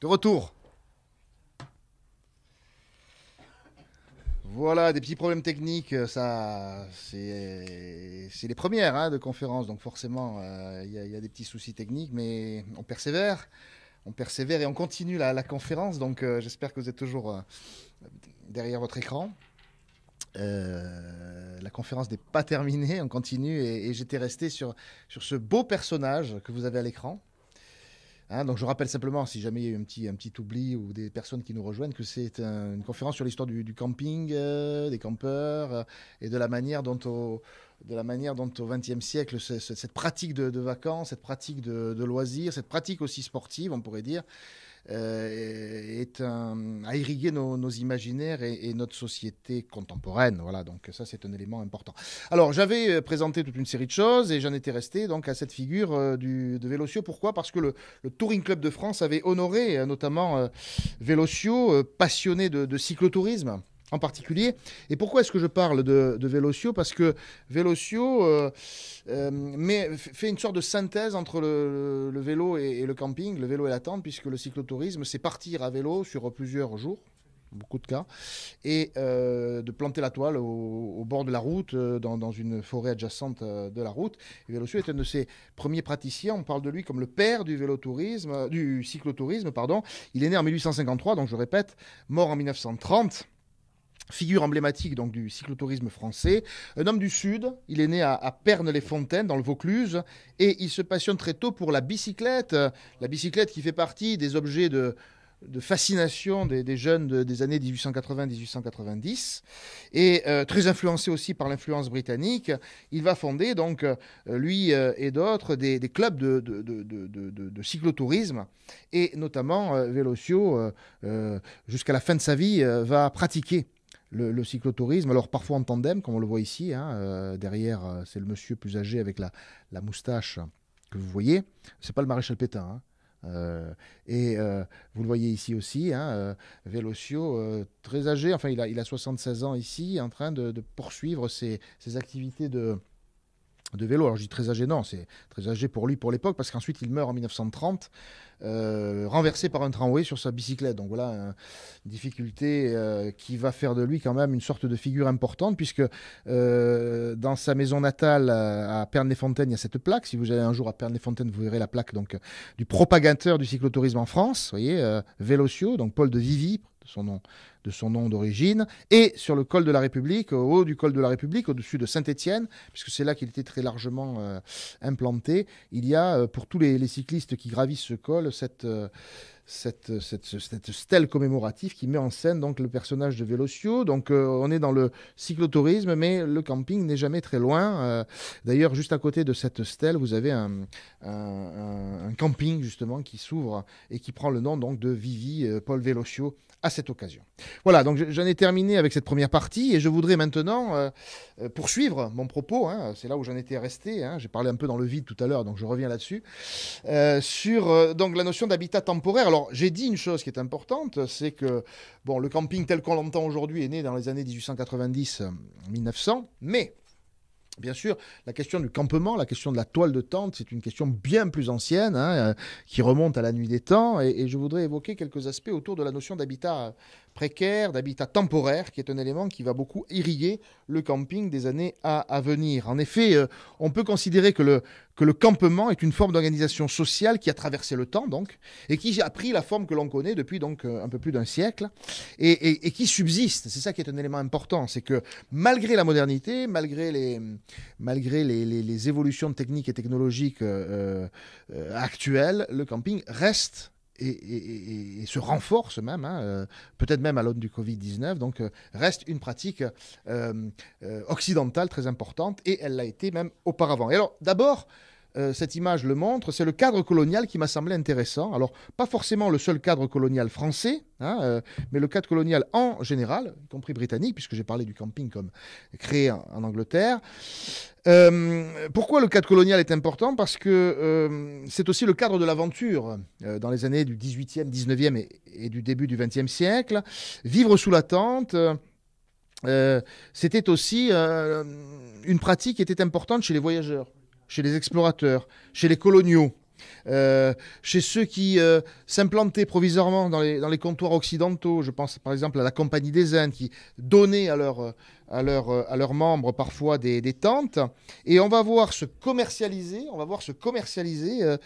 De retour. Voilà, des petits problèmes techniques, euh, ça, c'est les premières hein, de conférence, donc forcément, euh, il y, a des petits soucis techniques, mais on persévère, on persévère et on continue la, conférence, donc euh, j'espère que vous êtes toujours derrière votre écran. la conférence n'est pas terminée, on continue, et, j'étais resté sur ce beau personnage que vous avez à l'écran, Hein, donc je rappelle simplement, si jamais il y a eu un petit, un petit oubli ou des personnes qui nous rejoignent, que c'est une conférence sur l'histoire du, camping, euh, des campeurs euh, et de la manière dont au, de la manière dont au XXe siècle, cette pratique de, vacances, cette pratique de, de, loisirs, cette pratique aussi sportive, on pourrait dire, euh, est un, a nos, imaginaires et, notre société contemporaine. Voilà, donc ça c'est un élément important. Alors j'avais euh, présenté toute une série de choses et j'en étais resté donc à cette figure euh, du, de Vélocio, Pourquoi Parce que le, Touring Club de France avait honoré notamment Vélocio passionné de, de cyclotourisme en particulier. Et pourquoi est-ce que je parle de, Vélocio Velocio Parce que Vélocio euh, euh, fait une sorte de synthèse entre le, vélo et, le camping, le vélo et la tente, puisque le cyclotourisme, c'est partir à vélo sur plusieurs jours beaucoup de cas, et euh, de planter la toile au, bord de la route, dans, une forêt adjacente de la route. Vélocio est un de ses premiers praticiens, on parle de lui comme le père du vélotourisme, du cyclotourisme, pardon. Il est né en 1853, donc je répète, mort en 1930 figure emblématique donc du cyclotourisme français. Un homme du Sud, il est né à, à Pernes-les-Fontaines, dans le Vaucluse, et il se passionne très tôt pour la bicyclette, la bicyclette qui fait partie des objets de, fascination des, jeunes des années 1880-1890 et euh, très influencé aussi par l'influence britannique, il va fonder donc euh, lui euh, et d'autres des, clubs de, de, cyclotourisme et notamment Vélocio, jusqu'à la fin de sa vie va pratiquer le, cyclotourisme, alors parfois en tandem, comme on le voit ici, hein, euh, derrière euh, c'est le monsieur plus âgé avec la, la moustache que vous voyez, c'est pas le maréchal Pétain. Hein. Euh, et vous le voyez ici aussi, hein, très âgé, enfin il a, il a 76 ans ici, en train de, poursuivre ses activités de, de vélo. Alors je dis très âgé, non, c'est très âgé pour lui, pour l'époque, parce qu'ensuite il meurt en 1930, euh, renversé par un tramway sur sa bicyclette. Donc voilà, une difficulté euh, qui va faire de lui quand même une sorte de figure importante, puisque euh, dans sa maison natale à Pernes-les-Fontaines, il y a cette plaque. Si vous allez un jour à Pernes-les-Fontaines, vous verrez la plaque donc du propagateur du cyclotourisme en France, voyez, Vélocio, donc Paul de Vivi, son nom de son nom d'origine, et sur le col de la République, au haut du col de la République, au-dessus de Saint-Étienne, puisque c'est là qu'il était très largement euh, implanté, il y a euh, pour tous les, cyclistes qui gravissent ce col euh, cette... stèle commémorative qui met en scène donc le personnage de Vélocio. Donc on est dans le cyclotourisme, mais le camping n'est jamais très loin. D'ailleurs, juste à côté de cette stèle, vous avez un, camping justement qui s'ouvre et qui prend le nom donc de Vivi Paul Vélocio à cette occasion. Voilà, donc j'en ai terminé avec cette première partie et je voudrais maintenant euh, euh, poursuivre mon propos. Hein. c'est là où j'en étais resté. Hein. J'ai parlé un peu dans le vide tout à l'heure, donc je reviens là-dessus. Euh, sur donc la notion d'habitat temporaire. Alors j'ai dit une chose qui est importante, c'est que bon, le camping tel qu'on l'entend aujourd'hui est né dans les années 1890-1900, mais Bien sûr, la question du campement, la question de la toile de tente, c'est une question bien plus ancienne, hein, qui remonte à la nuit des temps, et, et, je voudrais évoquer quelques aspects autour de la notion d'habitat précaire, d'habitat temporaire, qui est un élément qui va beaucoup irriguer le camping des années à, venir. En effet, euh, on peut considérer que le, que le campement est une forme d'organisation sociale qui a traversé le temps, donc, et qui a pris la forme que l'on connaît depuis donc euh, un peu plus d'un siècle, et, et, qui subsiste. C'est ça qui est un élément important, c'est que malgré la modernité, malgré les, malgré les, les, évolutions techniques et technologiques euh, actuelles, le camping reste et, se renforce même, hein, euh, peut-être même à l'aune du Covid-19. Donc euh, reste une pratique euh, occidentale très importante et elle l'a été même auparavant. Et alors d'abord, euh, cette image le montre, c'est le cadre colonial qui m'a semblé intéressant. Alors, pas forcément le seul cadre colonial français, hein, euh, mais le cadre colonial en général, y compris britannique, puisque j'ai parlé du camping comme créé en, Angleterre. Euh, pourquoi le cadre colonial est important Parce que c'est aussi le cadre de l'aventure dans les années du 18e, 19e et, du début du 20e siècle. Vivre sous la tente. c'était aussi une pratique qui était importante chez les voyageurs chez les explorateurs, chez les coloniaux, euh, chez ceux qui euh, s'implantaient provisoirement dans les, dans comptoirs occidentaux. Je pense par exemple à la Compagnie des Indes qui donnait à, leurs membres parfois des, tentes. Et on va voir se commercialiser, on va voir se commercialiser euh,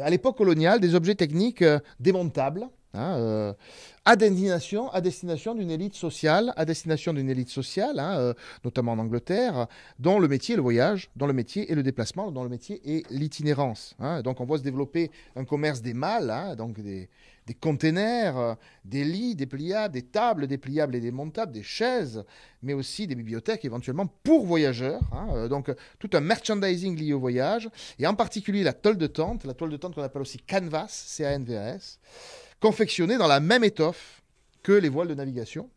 à l'époque coloniale des objets techniques démontables. Hein, à destination, à destination d'une élite sociale, à destination d'une élite sociale, hein, euh, notamment en Angleterre, dont le métier est le voyage, dont le métier est le déplacement, dont le métier est l'itinérance. Hein. Donc on voit se développer un commerce des malles, hein, donc des, des containers, euh, des lits dépliables, des tables dépliables et démontables, des chaises, mais aussi des bibliothèques éventuellement pour voyageurs. Euh, donc tout un merchandising lié au voyage, et en particulier la toile de tente, la toile de tente qu'on appelle aussi canvas, C-A-N-V-A-S confectionnés dans la même étoffe que les voiles de navigation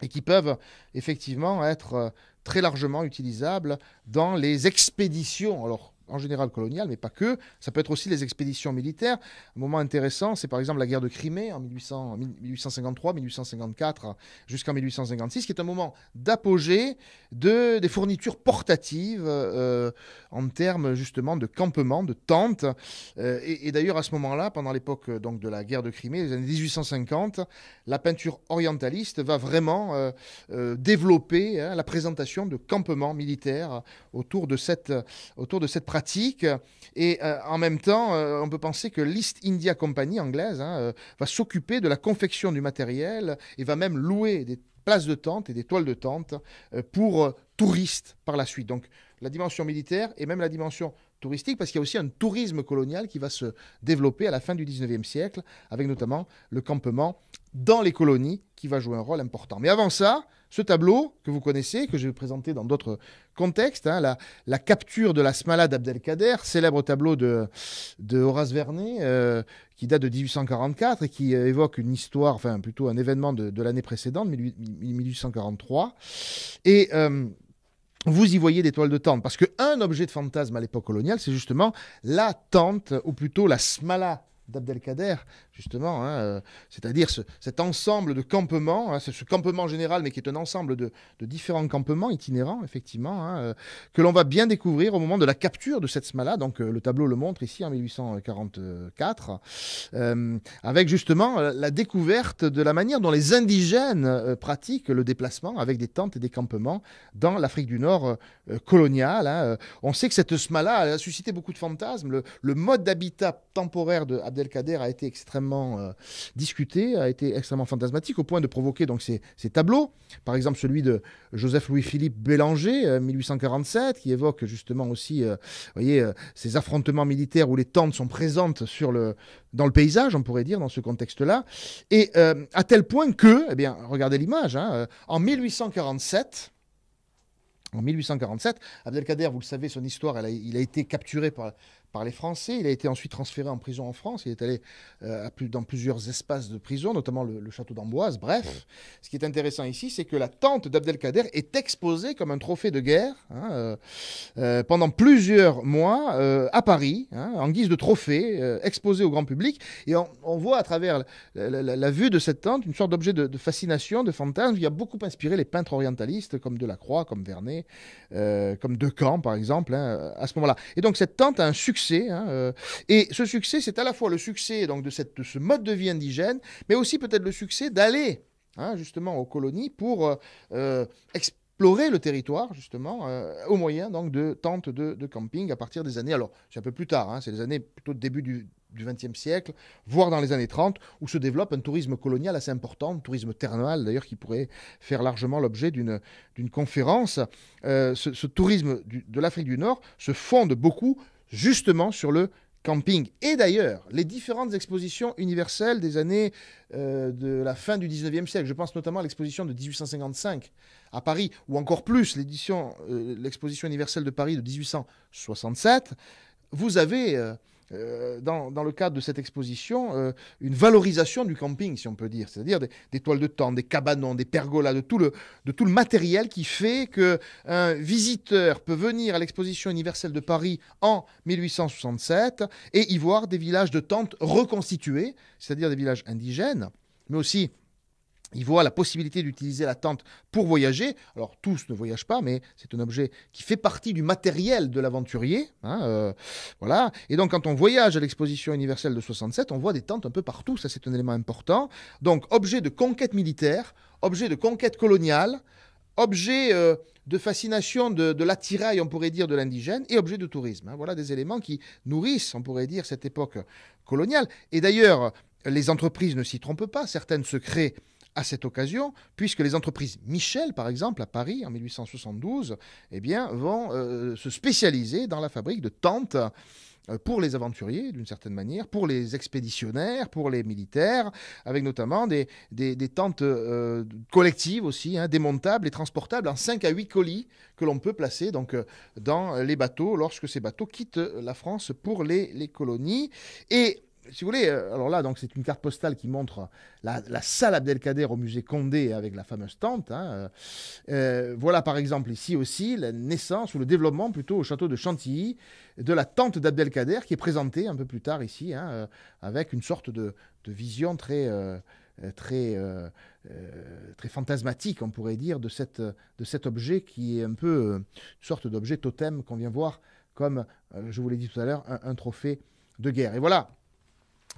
et qui peuvent effectivement être euh, très largement utilisables dans les expéditions. Alors, en général colonial, mais pas que. Ça peut être aussi les expéditions militaires. Un moment intéressant, c'est par exemple la guerre de Crimée en 1853, 1854 jusqu'en 1856, qui est un moment d'apogée de, des fournitures portatives euh, en termes justement de campement, de tentes. Euh, et, d'ailleurs, à ce moment-là, pendant l'époque euh, donc de la guerre de Crimée, les années 1850, la peinture orientaliste va vraiment développer hein, la présentation de campements militaires autour de cette, autour de cette pratique. Et euh, en même temps, euh, on peut penser que l'East India Company anglaise hein, euh, va s'occuper de la confection du matériel et va même louer des places de tente et des toiles de tente pour touristes par la suite. Donc la dimension militaire et même la dimension touristique, parce qu'il y a aussi un tourisme colonial qui va se développer à la fin du 19e siècle, avec notamment le campement dans les colonies qui va jouer un rôle important. Mais avant ça, ce tableau que vous connaissez, que je vais présenter dans d'autres contextes, hein, la, capture de la Smala d'Abdelkader, célèbre tableau de, de Horace Vernet, euh, qui date de 1844 et qui euh, évoque une histoire, enfin plutôt un événement de, l'année précédente, 1843. Et. Euh, vous y voyez des toiles de tente. Parce qu'un objet de fantasme à l'époque coloniale, c'est justement la tente, ou plutôt la smala d'Abdelkader, justement, hein, euh, c'est-à-dire cet ensemble de campements, hein, ce, campement général, mais qui est un ensemble de, différents campements itinérants, effectivement, hein, euh, que l'on va bien découvrir au moment de la capture de cette Smala. Donc euh, le tableau le montre ici en 1844, avec justement la découverte de la manière dont les indigènes pratiquent le déplacement avec des tentes et des campements dans l'Afrique du Nord coloniale. on sait que cette Smala a suscité beaucoup de fantasmes. le mode d'habitat temporaire de Abdelkader a été extrêmement euh, discuté, a été extrêmement fantasmatique au point de provoquer donc ces, tableaux. Par exemple, celui de Joseph-Louis-Philippe Bélanger, 1847, euh, qui évoque justement aussi, euh, voyez, ces affrontements militaires où les tentes sont présentes dans le paysage, on pourrait dire, dans ce contexte-là. Et à tel point que, eh bien, regardez l'image, hein, en 1847, en 1847, Abdelkader, vous le savez, son histoire, il a été capturé par par les Français. Il a été ensuite transféré en prison en France. Il est allé euh, à plus, dans plusieurs espaces de prison, notamment le, château d'Amboise. Bref, ce qui est intéressant ici, c'est que la tente d'Abdelkader est exposée comme un trophée de guerre hein, euh, euh, pendant plusieurs mois à Paris, hein, en guise de trophée, exposée au grand public. Et on, voit à travers la, vue de cette tente une sorte d'objet de, fascination, de fantasme, qui a beaucoup inspiré les peintres orientalistes comme Delacroix, comme Vernet, comme Decamp, par exemple, hein, à ce moment-là. Et donc cette tente a un succès Hein, euh, et ce succès, c'est à la fois le succès donc, de, cette, ce mode de vie indigène, mais aussi peut-être le succès d'aller hein, justement aux colonies pour euh, euh, explorer le territoire justement au moyen donc de tentes de, camping à partir des années alors c'est un peu plus tard hein, c'est les années plutôt début du XXe siècle, voire dans les années 30, où se développe un tourisme colonial assez important, un tourisme thermal d'ailleurs qui pourrait faire largement l'objet d'une conférence. ce, tourisme de l'Afrique du Nord se fonde beaucoup justement sur le camping. Et d'ailleurs, les différentes expositions universelles des années euh, de la fin du 19e siècle, je pense notamment à l'exposition de 1855 à Paris, ou encore plus l'édition, euh, l'exposition universelle de Paris de 1867, vous avez euh, euh, dans, le cadre de cette exposition, euh, une valorisation du camping, si on peut dire, c'est-à-dire des, toiles de tente, des cabanons, des pergolas, de tout le, matériel qui fait qu'un visiteur peut venir à l'exposition universelle de Paris en 1867 et y voir des villages de tentes reconstitués, c'est-à-dire des villages indigènes, mais aussi il voit la possibilité d'utiliser la tente pour voyager. Alors tous ne voyagent pas, mais c'est un objet qui fait partie du matériel de l'aventurier. Hein, euh, voilà. Et donc quand on voyage à l'exposition universelle de 67, on voit des tentes un peu partout. Ça c'est un élément important. Donc objet de conquête militaire, objet de conquête coloniale, objet euh, de fascination de, l'attirail, on pourrait dire, de l'indigène, et objet de tourisme. Hein. Voilà des éléments qui nourrissent, on pourrait dire, cette époque coloniale. Et d'ailleurs, les entreprises ne s'y trompent pas. Certaines se créent à cette occasion, puisque les entreprises Michel, par exemple, à Paris, en 1872, eh bien, vont euh, se spécialiser dans la fabrique de tentes euh, pour les aventuriers, d'une certaine manière, pour les expéditionnaires, pour les militaires, avec notamment des, des, tentes euh, collectives aussi, hein, démontables et transportables en 5 à 8 colis que l'on peut placer donc, dans les bateaux lorsque ces bateaux quittent la France pour les, les colonies. Et si vous voulez, euh, alors là, donc c'est une carte postale qui montre la, salle Abdelkader au musée Condé avec la fameuse tente. Hein, euh, euh, voilà par exemple ici aussi la naissance ou le développement plutôt au château de Chantilly de la tente d'Abdelkader qui est présentée un peu plus tard ici hein, avec une sorte de, vision très très très fantasmatique, on pourrait dire, de cette de cet objet qui est un peu une sorte d'objet totem qu'on vient voir comme je vous l'ai dit tout à l'heure un trophée de guerre. Et voilà.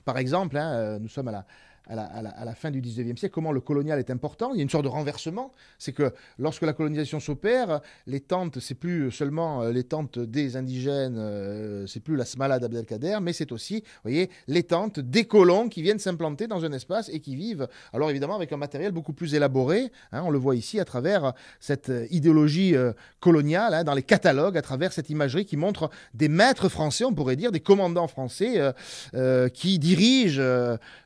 Par exemple, hein, euh, nous sommes à la, à la, fin du 19e siècle, comment le colonial est important. Il y a une sorte de renversement. C'est que lorsque la colonisation s'opère, les tentes, c'est plus seulement euh, les tentes des indigènes, ce euh, c'est plus la smala d'Abdelkader, mais c'est aussi, vous voyez, les tentes des colons qui viennent s'implanter dans un espace et qui vivent, alors évidemment avec un matériel beaucoup plus élaboré. Hein. on le voit ici à travers cette euh, idéologie coloniale, hein, dans les catalogues, à travers cette imagerie qui montre des maîtres français, on pourrait dire, des commandants français qui dirigent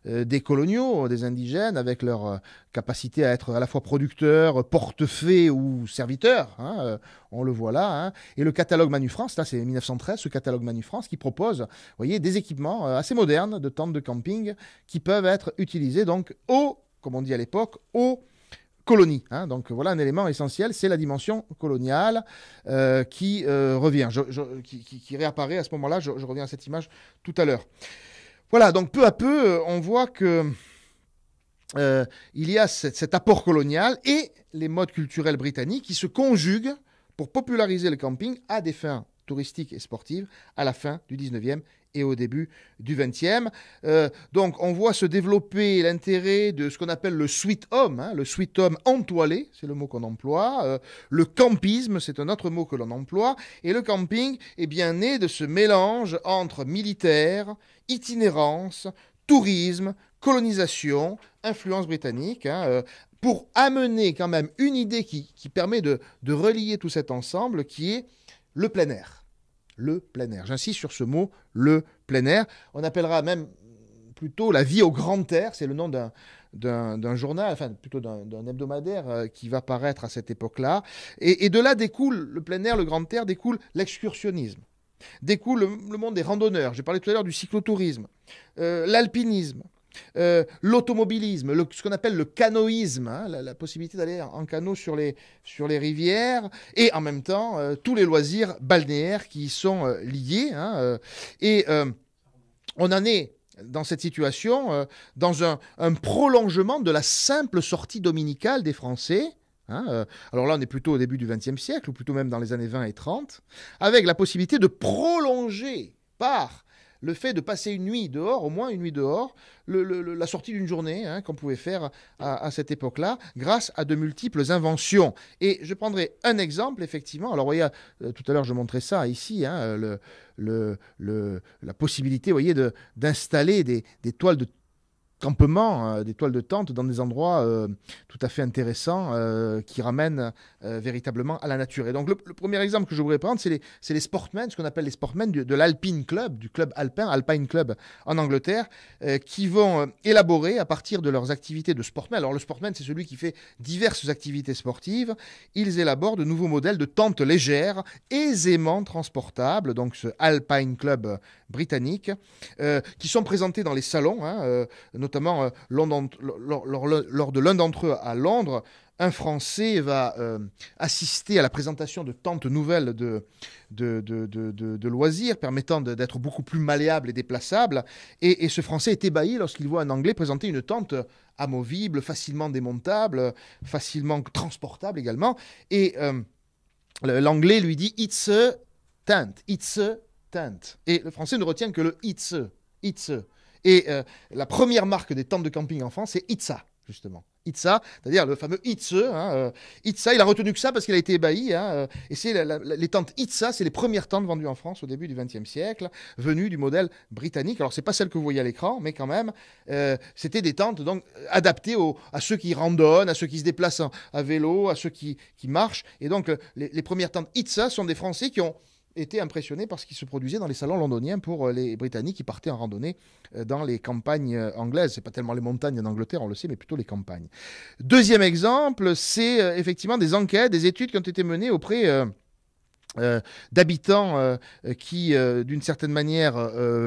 des colonies euh, des indigènes, avec leur euh, capacité à être à la fois producteurs, portefeuilles ou serviteurs. Hein, euh, on le voit là. Hein. Et le catalogue Manufrance, là c'est 1913, ce catalogue Manufrance qui propose, voyez, des équipements assez modernes de tentes de camping qui peuvent être utilisés donc au, comme on dit à l'époque, aux colonies. Hein. donc voilà un élément essentiel, c'est la dimension coloniale qui revient, qui, réapparaît à ce moment-là. je, reviens à cette image tout à l'heure. Voilà, donc peu à peu, euh, on voit que euh, il y a cet, apport colonial et les modes culturels britanniques qui se conjuguent pour populariser le camping à des fins touristiques et sportives à la fin du 19e et au début du 20 euh, donc on voit se développer l'intérêt de ce qu'on appelle le sweet home, hein, le sweet home entoilé, c'est le mot qu'on emploie, euh, le campisme, c'est un autre mot que l'on emploie, et le camping est bien né de ce mélange entre militaire, itinérance, tourisme, colonisation, influence britannique, hein, euh, pour amener quand même une idée qui, permet de relier tout cet ensemble qui est le plein air le plein air. J'insiste sur ce mot, le plein air. On appellera même plutôt La vie au grand air, c'est le nom d'un, journal, enfin plutôt d'un hebdomadaire euh, qui va paraître à cette époque-là. Et, de là découle le plein air, le grand air, découle l'excursionnisme, découle le, monde des randonneurs, j'ai parlé tout à l'heure du cyclotourisme, euh, l'alpinisme, euh, l'automobilisme, le, ce qu'on appelle le canoïsme, hein, la, possibilité d'aller en canot sur les, sur les rivières, et en même temps euh, tous les loisirs balnéaires qui y sont euh, liés. Hein, et on en est dans cette situation, dans un, prolongement de la simple sortie dominicale des Français. Hein, alors là, on est plutôt au début du XXe siècle, ou plutôt même dans les années 20 et 30, avec la possibilité de prolonger par le fait de passer une nuit dehors, au moins une nuit dehors, la sortie d'une journée hein, qu'on pouvait faire à, cette époque-là, grâce à de multiples inventions. Et je prendrai un exemple, effectivement. Alors, vous voyez, euh, tout à l'heure, je montrais ça ici, hein, la possibilité, vous voyez, d'installer des, des toiles de Hein, des toiles de tente dans des endroits euh, tout à fait intéressants euh, qui ramènent euh, véritablement à la nature. Et donc le, premier exemple que je voudrais prendre, c'est les, les, sportmen, ce qu'on appelle les sportmen de l'Alpine Club, du club alpin, Alpine Club en Angleterre, qui vont élaborer à partir de leurs activités de sportmen. Alors le sportman, c'est celui qui fait diverses activités sportives. Ils élaborent de nouveaux modèles de tentes légères, aisément transportables, donc ce Alpine Club britannique, qui sont présentés dans les salons, notamment hein, notamment euh, lors, de l'un d'entre eux à Londres, un Français va euh, assister à la présentation de tentes nouvelles de, loisirs permettant d'être beaucoup plus malléable et déplaçable. Et, ce Français est ébahi lorsqu'il voit un Anglais présenter une tente amovible, facilement démontable, facilement transportable également. Et euh, l'Anglais lui dit It's a tent, it's a tent. Et le Français ne retient que le it's, it's. Et euh, la première marque des tentes de camping en France, c'est Itza, justement. Itza, c'est-à-dire le fameux Itze. Hein, euh, Itza, il a retenu que ça parce qu'il a été ébahi. Hein, euh, et c'est les tentes Itza, c'est les premières tentes vendues en France au début du XXe siècle, venues du modèle britannique. Alors, ce n'est pas celle que vous voyez à l'écran, mais quand même, c'était des tentes donc adaptées à ceux qui randonnent, à ceux qui se déplacent à vélo, à ceux qui, marchent. Et donc, les, les premières tentes Itza sont des Français qui ont étaient impressionné par ce qui se produisait dans les salons londoniens pour euh, les Britanniques qui partaient en randonnée euh, dans les campagnes euh, anglaises. C'est pas tellement les montagnes en Angleterre, on le sait, mais plutôt les campagnes. Deuxième exemple, c'est effectivement des enquêtes, des études qui ont été menées auprès d'habitants qui, d'une certaine manière,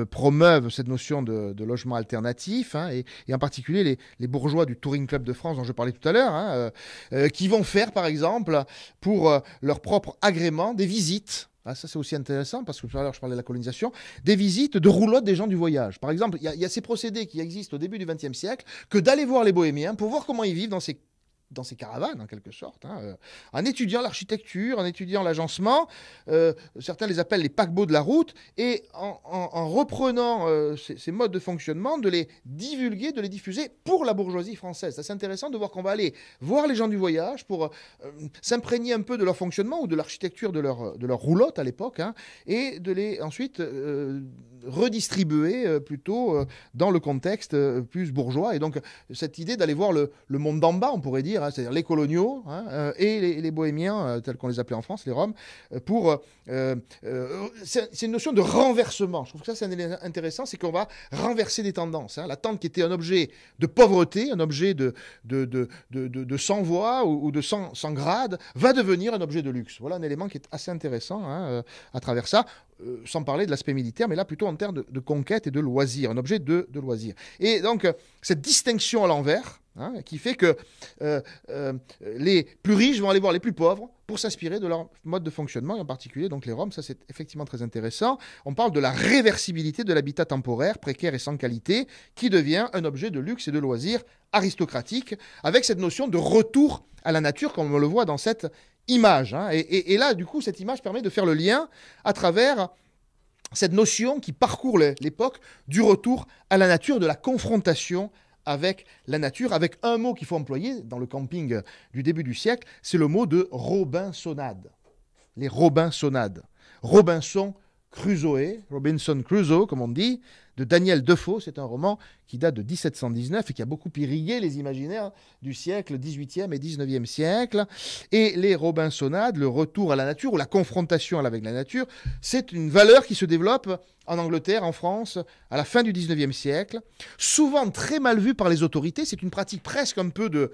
promeuvent cette notion de, logement alternatif, hein, et, en particulier les, bourgeois du Touring Club de France dont je parlais tout à l'heure, hein, qui vont faire, par exemple, pour leur propre agrément, des visites ah, ça, c'est aussi intéressant parce que tout à l'heure, je parlais de la colonisation. Des visites de roulotte des gens du voyage. Par exemple, il y, y, a ces procédés qui existent au début du XXe siècle que d'aller voir les bohémiens pour voir comment ils vivent dans ces dans ces caravanes, en quelque sorte. En hein, euh, étudiant l'architecture, en étudiant l'agencement, euh, certains les appellent les paquebots de la route, et en, reprenant euh, ces, modes de fonctionnement, de les divulguer, de les diffuser pour la bourgeoisie française. C'est intéressant de voir qu'on va aller voir les gens du voyage pour s'imprégner un peu de leur fonctionnement ou de l'architecture de leur, de leur roulotte à l'époque, hein, et de les ensuite redistribuer plutôt dans le contexte plus bourgeois. Et donc cette idée d'aller voir le, le monde d'en bas, on pourrait dire, Hein, c'est-à-dire les coloniaux hein, euh, et les, bohémiens, euh, tels qu'on les appelait en France, les Roms, euh, pour... c'est une notion de renversement. Je trouve que ça, c'est intéressant, c'est qu'on va renverser des tendances. Hein. La tente qui était un objet de pauvreté, un objet de, de, de, de, sans voix ou, de sans, sans, grade, va devenir un objet de luxe. Voilà un élément qui est assez intéressant à travers ça. Euh, sans parler de l'aspect militaire, mais là plutôt en termes de, conquête et de loisir, un objet de, de loisir. Et donc, euh, cette distinction à l'envers, hein, qui fait que euh, les plus riches vont aller voir les plus pauvres pour s'inspirer de leur mode de fonctionnement, et en particulier donc les Roms, ça c'est effectivement très intéressant. On parle de la réversibilité de l'habitat temporaire, précaire et sans qualité, qui devient un objet de luxe et de loisir aristocratique, avec cette notion de retour à la nature, comme on le voit dans cette Hein. et, là, du coup, cette image permet de faire le lien à travers cette notion qui parcourt l'époque du retour à la nature, de la confrontation avec la nature, avec un mot qu'il faut employer dans le camping du début du siècle, c'est le mot de Robinsonade. Les Robinsonades. Robinson Crusoe, Robinson Crusoe, comme on dit, de Daniel Defoe. C'est un roman qui date de 1719 et qui a beaucoup irrigué les imaginaires du siècle 18e et 19e siècle. Et les Robinsonades, le retour à la nature ou la confrontation avec la nature, c'est une valeur qui se développe en Angleterre, en France, à la fin du 19e siècle, souvent très mal vue par les autorités. C'est une pratique presque un peu de,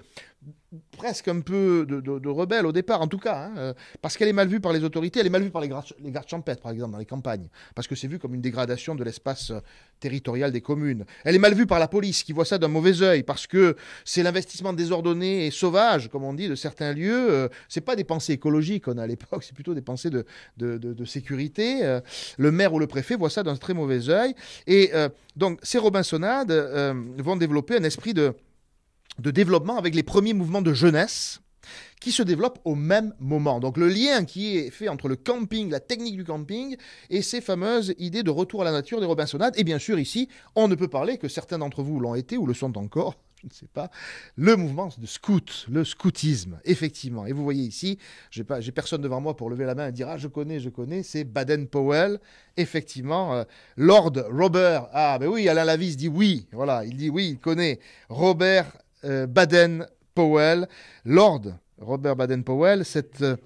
presque un peu de, rebelle au départ, en tout cas, hein, euh, parce qu'elle est mal vue par les autorités, elle est mal vue par les, les gardes champêtres, par exemple, dans les campagnes, parce que c'est vu comme une dégradation de l'espace euh, territorial des communes. Elle est mal vue par la police, qui voit ça d'un mauvais oeil, parce que c'est l'investissement désordonné et sauvage, comme on dit, de certains lieux. Euh, c'est pas des pensées écologiques qu'on a à l'époque, c'est plutôt des pensées de, sécurité. le maire ou le préfet voit ça d'un très mauvais oeil. Et donc, ces Robinsonades vont développer un esprit de de développement avec les premiers mouvements de jeunesse qui se développent au même moment. Donc le lien qui est fait entre le camping, la technique du camping, et ces fameuses idées de retour à la nature des Robinsonades. Et bien sûr, ici, on ne peut parler que certains d'entre vous l'ont été ou le sont encore, je ne sais pas, le mouvement de scout, le scoutisme, effectivement. Et vous voyez ici, j'ai pas, personne devant moi pour lever la main et dire ah je connais, je connais, c'est Baden Powell, effectivement. Euh, Lord Robert, ah ben oui, Alain Lavis dit oui, voilà, il dit oui, il connaît Robert euh, Baden-Powell. Lord Robert Baden-Powell, cette... Euh,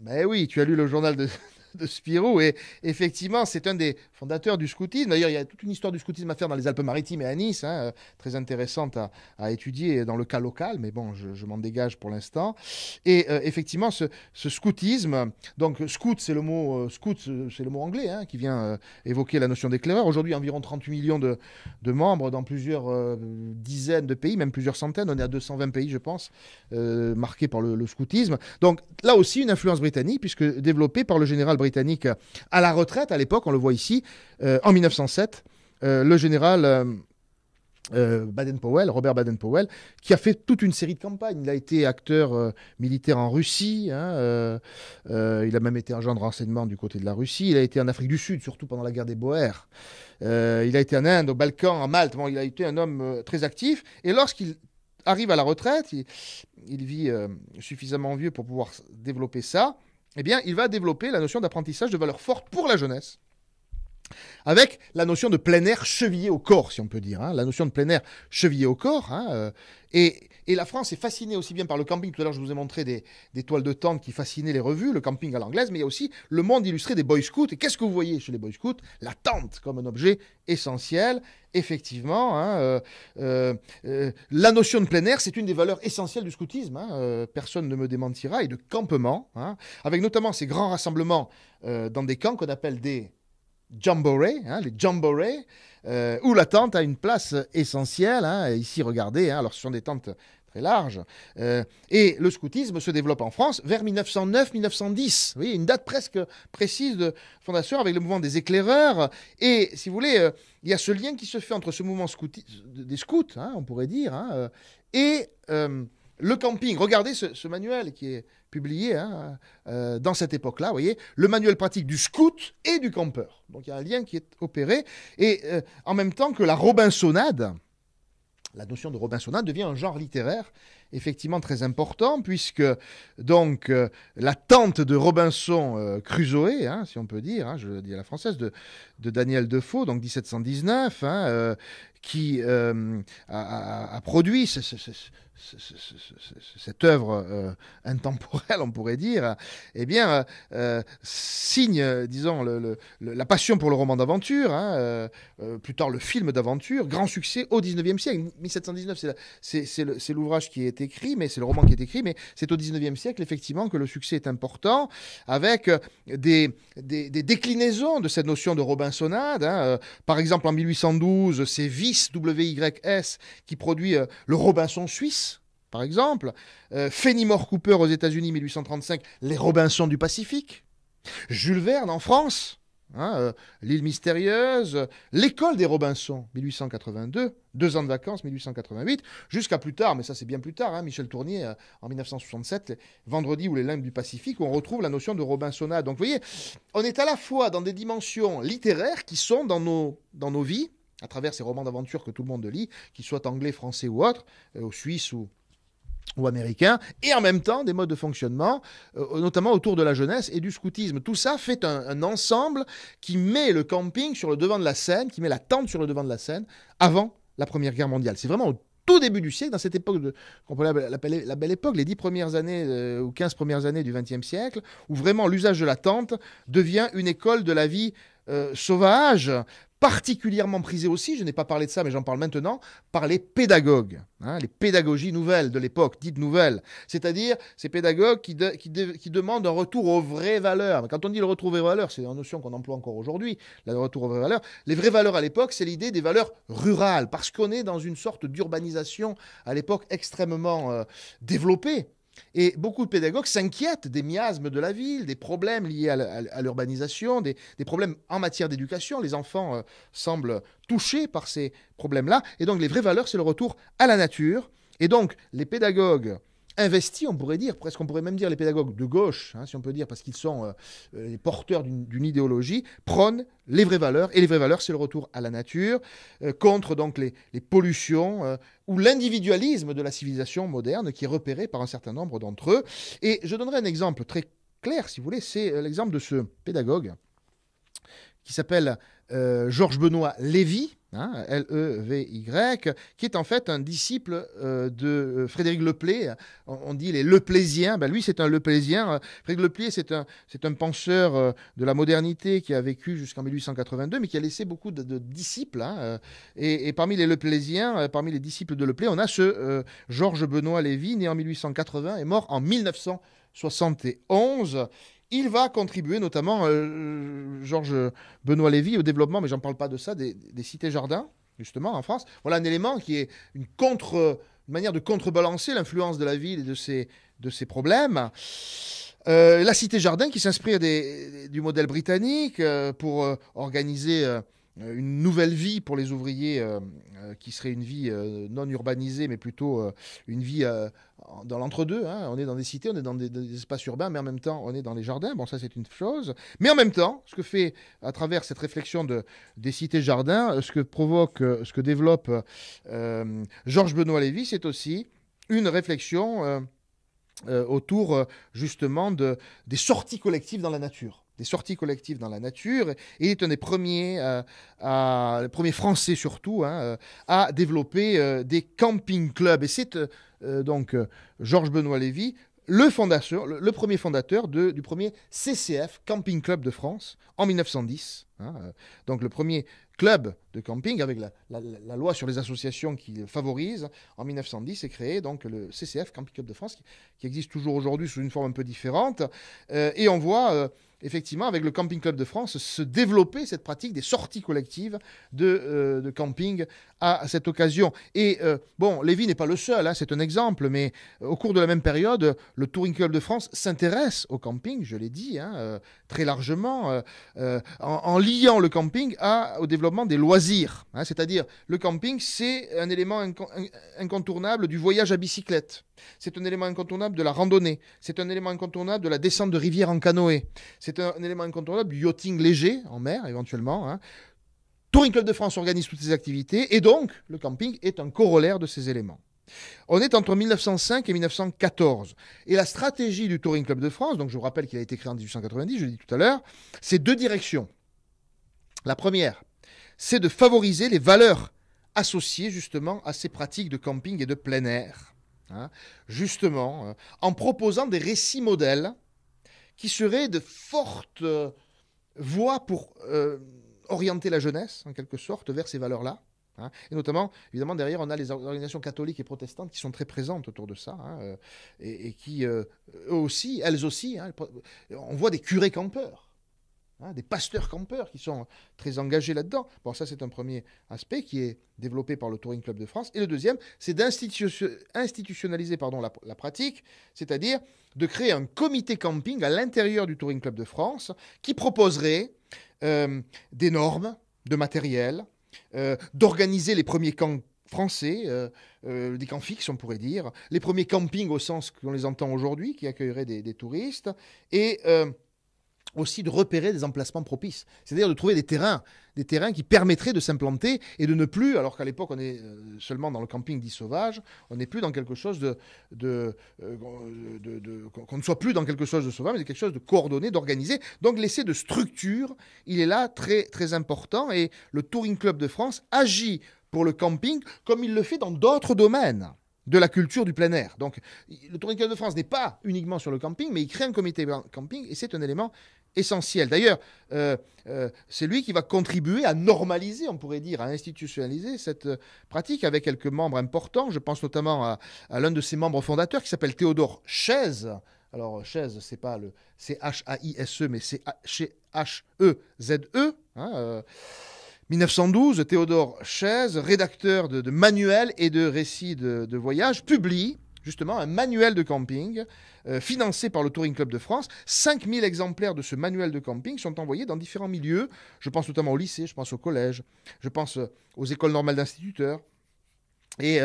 mais oui, tu as lu le journal de, de Spirou. Et effectivement, c'est un des fondateur du scoutisme. D'ailleurs, il y a toute une histoire du scoutisme à faire dans les Alpes-Maritimes et à Nice, hein, euh, très intéressante à, étudier dans le cas local, mais bon, je, m'en dégage pour l'instant. Et euh, effectivement, ce, scoutisme, donc scout, c'est le mot, euh, scout, c'est le mot anglais hein, qui vient évoquer la notion d'éclaireur. Aujourd'hui, environ 38 millions de, membres dans plusieurs dizaines de pays, même plusieurs centaines. On est à 220 pays, je pense, marqués par le, le scoutisme. Donc là aussi, une influence britannique, puisque développée par le général britannique à la retraite à l'époque, on le voit ici, euh, en 1907, euh, le général euh, Baden-Powell, Robert Baden-Powell, qui a fait toute une série de campagnes. Il a été acteur militaire en Russie, hein, il a même été agent de renseignement du côté de la Russie, il a été en Afrique du Sud, surtout pendant la guerre des Boers, il a été en Inde, au Balkan, en Malte, il a été un homme très actif, et lorsqu'il arrive à la retraite, il, vit suffisamment vieux pour pouvoir développer ça, eh bien, il va développer la notion d'apprentissage de valeurs forte pour la jeunesse avec la notion de plein air chevillé au corps, si on peut dire, hein. la notion de plein air chevillé au corps. Hein, euh. et, la France est fascinée aussi bien par le camping, tout à l'heure je vous ai montré des, toiles de tente qui fascinaient les revues, le camping à l'anglaise, mais il y a aussi le monde illustré des Boy Scouts. Et qu'est-ce que vous voyez chez les Boy Scouts La tente comme un objet essentiel, effectivement. Hein, euh, euh, la notion de plein air, c'est une des valeurs essentielles du scoutisme. personne ne me démentira. Et de campement, avec notamment ces grands rassemblements dans des camps qu'on appelle des Jamboree, hein, les Jamboree, euh, où la tente a une place essentielle. Hein, ici, regardez, hein, alors ce sont des tentes très larges. Euh, et le scoutisme se développe en France vers 1909-1910. voyez une date presque précise de fondation avec le mouvement des éclaireurs. Et si vous voulez, euh, il y a ce lien qui se fait entre ce mouvement scout des scouts, on pourrait dire, euh, et le camping, regardez ce, manuel qui est publié hein, euh, dans cette époque-là, vous voyez, le manuel pratique du scout et du campeur. Donc il y a un lien qui est opéré, et euh, en même temps que la Robinsonade, la notion de Robinsonade devient un genre littéraire effectivement très important puisque donc euh, la tante de Robinson Crusoe, hein, si on peut dire, hein, je le dis à la française, de, Daniel Defoe, donc 1719, qui a, produit ce, cette œuvre euh, intemporelle, on pourrait dire, eh bien, euh, signe, disons, le, la passion pour le roman d'aventure, hein, euh, plus tard le film d'aventure, grand succès au 19e siècle. 1719, c'est l'ouvrage qui est écrit, mais c'est le roman qui est écrit, mais c'est au 19e siècle, effectivement, que le succès est important, avec des, des, déclinaisons de cette notion de Robinsonade. Hein, par exemple, en 1812, c'est Vice, W-Y-S, qui produit le Robinson suisse, par exemple, euh, Fenimore Cooper aux États-Unis 1835, Les Robinsons du Pacifique, Jules Verne en France, hein, euh, L'île mystérieuse, L'école des Robinsons 1882, Deux ans de vacances 1888, jusqu'à plus tard, mais ça c'est bien plus tard, hein, Michel Tournier euh, en 1967, Vendredi ou les limbes du Pacifique, où on retrouve la notion de Robinsonade. Donc vous voyez, on est à la fois dans des dimensions littéraires qui sont dans nos, dans nos vies, à travers ces romans d'aventure que tout le monde lit, qu'ils soient anglais, français ou autres, ou suisses ou, ou américains, et en même temps des modes de fonctionnement, euh, notamment autour de la jeunesse et du scoutisme. Tout ça fait un, ensemble qui met le camping sur le devant de la scène, qui met la tente sur le devant de la scène avant la Première Guerre mondiale. C'est vraiment au tout début du siècle, dans cette époque qu'on peut l'appeler la belle époque, les dix premières années euh, ou 15 premières années du XXe siècle, où vraiment l'usage de la tente devient une école de la vie euh, sauvage particulièrement prisé aussi, je n'ai pas parlé de ça, mais j'en parle maintenant, par les pédagogues, hein, les pédagogies nouvelles de l'époque, dites nouvelles, c'est-à-dire ces pédagogues qui, demandent un retour aux vraies valeurs. Quand on dit le retour aux vraies valeurs, c'est une notion qu'on emploie encore aujourd'hui, le retour aux vraies valeurs. Les vraies valeurs à l'époque, c'est l'idée des valeurs rurales, parce qu'on est dans une sorte d'urbanisation à l'époque extrêmement euh, développée. Et beaucoup de pédagogues s'inquiètent des miasmes de la ville, des problèmes liés à l'urbanisation, des, problèmes en matière d'éducation. Les enfants euh, semblent touchés par ces problèmes-là. Et donc les vraies valeurs, c'est le retour à la nature. Et donc les pédagogues investis, on pourrait dire, presque on pourrait même dire les pédagogues de gauche, hein, si on peut dire, parce qu'ils sont euh, euh, les porteurs d'une idéologie, prônent les vraies valeurs, et les vraies valeurs, c'est le retour à la nature, euh, contre donc les, pollutions ou l'individualisme de la civilisation moderne qui est repéré par un certain nombre d'entre eux. Et je donnerai un exemple très clair, si vous voulez, c'est l'exemple de ce pédagogue qui s'appelle Georges Benoît Lévy, Hein, L-E-V-Y, qui est en fait un disciple euh, de euh, Frédéric Leplé. On, on, dit les Leplésiens. Ben lui, c'est un Leplaisien. Euh, Frédéric Leplé, c'est un, c'est un penseur de la modernité qui a vécu jusqu'en 1882, mais qui a laissé beaucoup de, disciples. Hein, et, parmi les Leplésiens, parmi les disciples de Leplé, on a ce Georges Benoît Lévy, né en 1880 et mort en 1971 il va contribuer notamment, euh, Georges Benoît Lévy, au développement, mais j'en parle pas de ça, des, cités-jardins, justement, en France. Voilà un élément qui est une, contre, manière de contrebalancer l'influence de la ville et de ses, de problèmes. Euh, la cité-jardin qui s'inspire du modèle britannique euh, pour organiser euh, une nouvelle vie pour les ouvriers euh, euh, qui serait une vie non urbanisée, mais plutôt une vie dans l'entre-deux. Hein. On est dans des cités, on est dans des, espaces urbains, mais en même temps, on est dans les jardins. Bon, ça, c'est une chose. Mais en même temps, ce que fait, à travers cette réflexion de, des cités-jardins, ce que provoque, ce que développe Georges Benoît Lévy, c'est aussi une réflexion autour, justement, des sorties collectives dans la nature des sorties collectives dans la nature. Et il est un des premiers, euh, les Français surtout, hein, euh, à développer euh, des camping clubs. Et c'est donc Georges Benoît Lévy, le, fondateur, premier fondateur du premier CCF, Camping Club de France, en 1910. Hein, euh, donc le premier club de camping, avec la, loi sur les associations qui favorise, en 1910 est créé donc le CCF, Camping Club de France, qui, existe toujours aujourd'hui sous une forme un peu différente. Euh, et on voit euh, effectivement avec le Camping Club de France se développer cette pratique des sorties collectives de, camping à cette occasion. Et bon, Lévis n'est pas le seul, hein, c'est un exemple, mais au cours de la même période, le Touring Club de France s'intéresse au camping, je l'ai dit, hein, très largement, en, en liant le camping au développement des loisirs. Hein. C'est-à-dire, le camping, c'est un élément incontournable du voyage à bicyclette. C'est un élément incontournable de la randonnée. C'est un élément incontournable de la descente de rivière en canoë. C'est un, élément incontournable du yachting léger, en mer éventuellement. Hein. Touring Club de France organise toutes ces activités et donc le camping est un corollaire de ces éléments. On est entre 1905 et 1914. Et la stratégie du Touring Club de France, donc je vous rappelle qu'il a été créé en 1890, je l'ai dit tout à l'heure, c'est deux directions. La première, c'est de favoriser les valeurs associées justement à ces pratiques de camping et de plein air. Hein. justement, euh, en proposant des récits modèles qui seraient de fortes euh, voies pour euh, orienter la jeunesse, en quelque sorte, vers ces valeurs-là. Hein. Et notamment, évidemment, derrière, on a les organisations catholiques et protestantes qui sont très présentes autour de ça, hein, et, et, qui, eux aussi, elles aussi, on voit des curés campeurs. Hein, des pasteurs campeurs qui sont très engagés là-dedans. Bon, ça c'est un premier aspect qui est développé par le Touring Club de France. Et le deuxième, c'est d'institutionnaliser pardon, la, pratique, c'est-à-dire de créer un comité camping à l'intérieur du Touring Club de France qui proposerait euh, des normes de matériel, euh, d'organiser les premiers camps français, euh, des camps fixes, on pourrait dire, les premiers campings au sens qu'on les entend aujourd'hui, qui accueilleraient des, des touristes, et aussi de repérer des emplacements propices, c'est-à-dire de trouver des terrains, des terrains qui permettraient de s'implanter et de ne plus, alors qu'à l'époque on est euh, seulement dans le camping dit sauvage, on n'est plus dans quelque chose de, de, euh, de, qu'on ne soit plus dans quelque chose de sauvage, mais quelque chose de coordonné, d'organisé. Donc l'essai de structure, il est là très très important et le Touring Club de France agit pour le camping comme il le fait dans d'autres domaines de la culture du plein air. Donc, le Touring Club de France n'est pas uniquement sur le camping, mais il crée un comité camping et c'est un élément essentiel. D'ailleurs, euh, euh, c'est lui qui va contribuer à normaliser, on pourrait dire, à institutionnaliser cette euh, pratique avec quelques membres importants. Je pense notamment à, l'un de ses membres fondateurs qui s'appelle Théodore Chaise. Alors, Chaise, c'est pas le C-H-A-I-S-E, mais c'est H-E-Z-E. 1912, e, hein, Théodore Chaise, rédacteur de, manuels et de récits de, de voyage, publie justement un manuel de camping euh, financé par le Touring Club de France. 5000 exemplaires de ce manuel de camping sont envoyés dans différents milieux. Je pense notamment au lycée, je pense au collège, je pense euh, aux écoles normales d'instituteurs. Et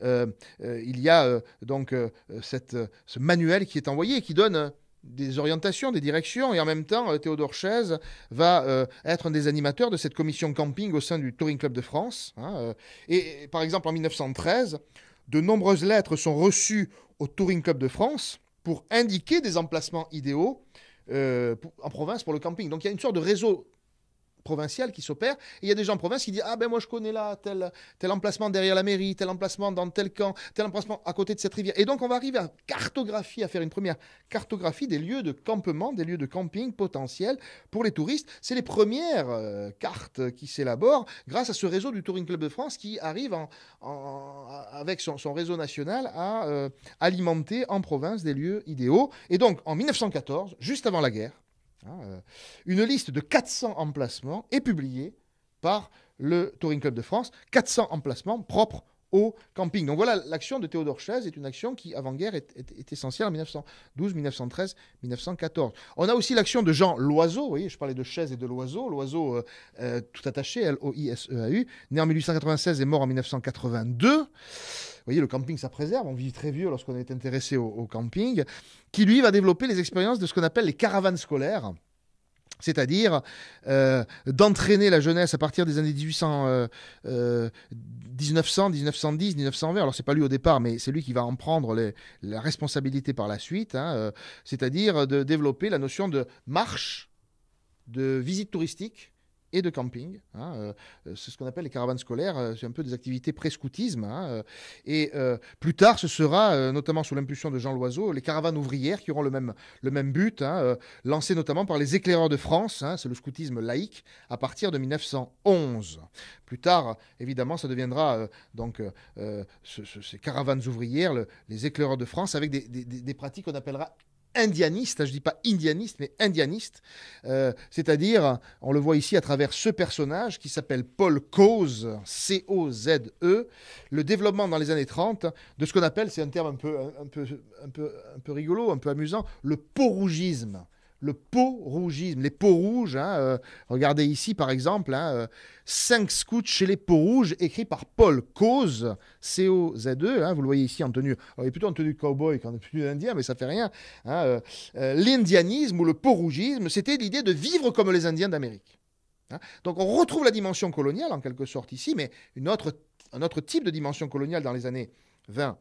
euh, il y a donc ce manuel qui est envoyé et qui donne des orientations, des directions, et en même temps, Théodore Chaise va être un des animateurs de cette commission camping au sein du Touring Club de France. Hein, et, par exemple, en 1913, de nombreuses lettres sont reçues au Touring Club de France pour indiquer des emplacements idéaux euh, en province pour le camping. Donc il y a une sorte de réseau provinciale qui s'opère. il y a des gens en province qui disent Ah ben moi je connais là tel, tel emplacement derrière la mairie, tel emplacement dans tel camp, tel emplacement à côté de cette rivière. Et donc on va arriver à cartographier, à faire une première cartographie des lieux de campement, des lieux de camping potentiels pour les touristes. C'est les premières euh, cartes qui s'élaborent grâce à ce réseau du Touring Club de France qui arrive avec son, réseau national à euh, alimenter en province des lieux idéaux. Et donc en 1914, juste avant la guerre, Hein, euh, une liste de 400 emplacements est publiée par le Touring Club de France. 400 emplacements propres au camping. Donc voilà, l'action de Théodore Chaise est une action qui, avant-guerre, est, essentielle en 1912, 1913, 1914. On a aussi l'action de Jean Loiseau, vous voyez, je parlais de Chaise et de Loiseau, Loiseau euh, euh, tout attaché, L-O-I-S-E-A-U, né en 1896 et mort en 1982. Vous voyez, le camping, ça préserve. On vit très vieux lorsqu'on est intéressé au camping. Qui, lui, va développer les expériences de ce qu'on appelle les caravanes scolaires c'est-à-dire euh, d'entraîner la jeunesse à partir des années 1800, 1900, 1910, 1920. Alors c'est pas lui au départ, mais c'est lui qui va en prendre la responsabilité par la suite, hein, euh, c'est-à-dire de développer la notion de marche, de visite touristique, et de camping. Hein, euh, euh, c'est ce qu'on appelle les caravanes scolaires, euh, c'est un peu des activités pré-scoutisme. Hein, et plus tard, ce sera, notamment sous l'impulsion de Jean Loiseau, les caravanes ouvrières qui auront le même, le même but, hein, lancées notamment par les éclaireurs de France, hein, c'est le scoutisme laïque, à partir de 1911. Plus tard, évidemment, ça deviendra donc ces caravanes ouvrières, les éclaireurs de France, avec des, des pratiques qu'on appellera indianiste, hein, je dis pas indianiste, mais indianiste, euh, c'est-à-dire, on le voit ici à travers ce personnage qui s'appelle Paul Cause, C-O-Z-E, le développement dans les années 30 de ce qu'on appelle, c'est un terme un peu, un, peu, un, peu, un peu rigolo, un peu amusant, le porougisme le peau-rougisme, les peaux rouges. Hein, euh, regardez ici, par exemple, hein, 5 euh, scouts chez les peaux rouges, écrit par Paul Cause, C-O-Z-E. Hein, vous le voyez ici en tenue. Alors, il est plutôt en tenue de cowboy qu'en tenue d'Indien, mais ça fait rien. Hein, euh, l'indianisme ou le peau-rougisme, c'était l'idée de vivre comme les Indiens d'Amérique. Donc on retrouve la dimension coloniale en quelque sorte ici, mais une autre, un autre type de dimension coloniale dans les années 20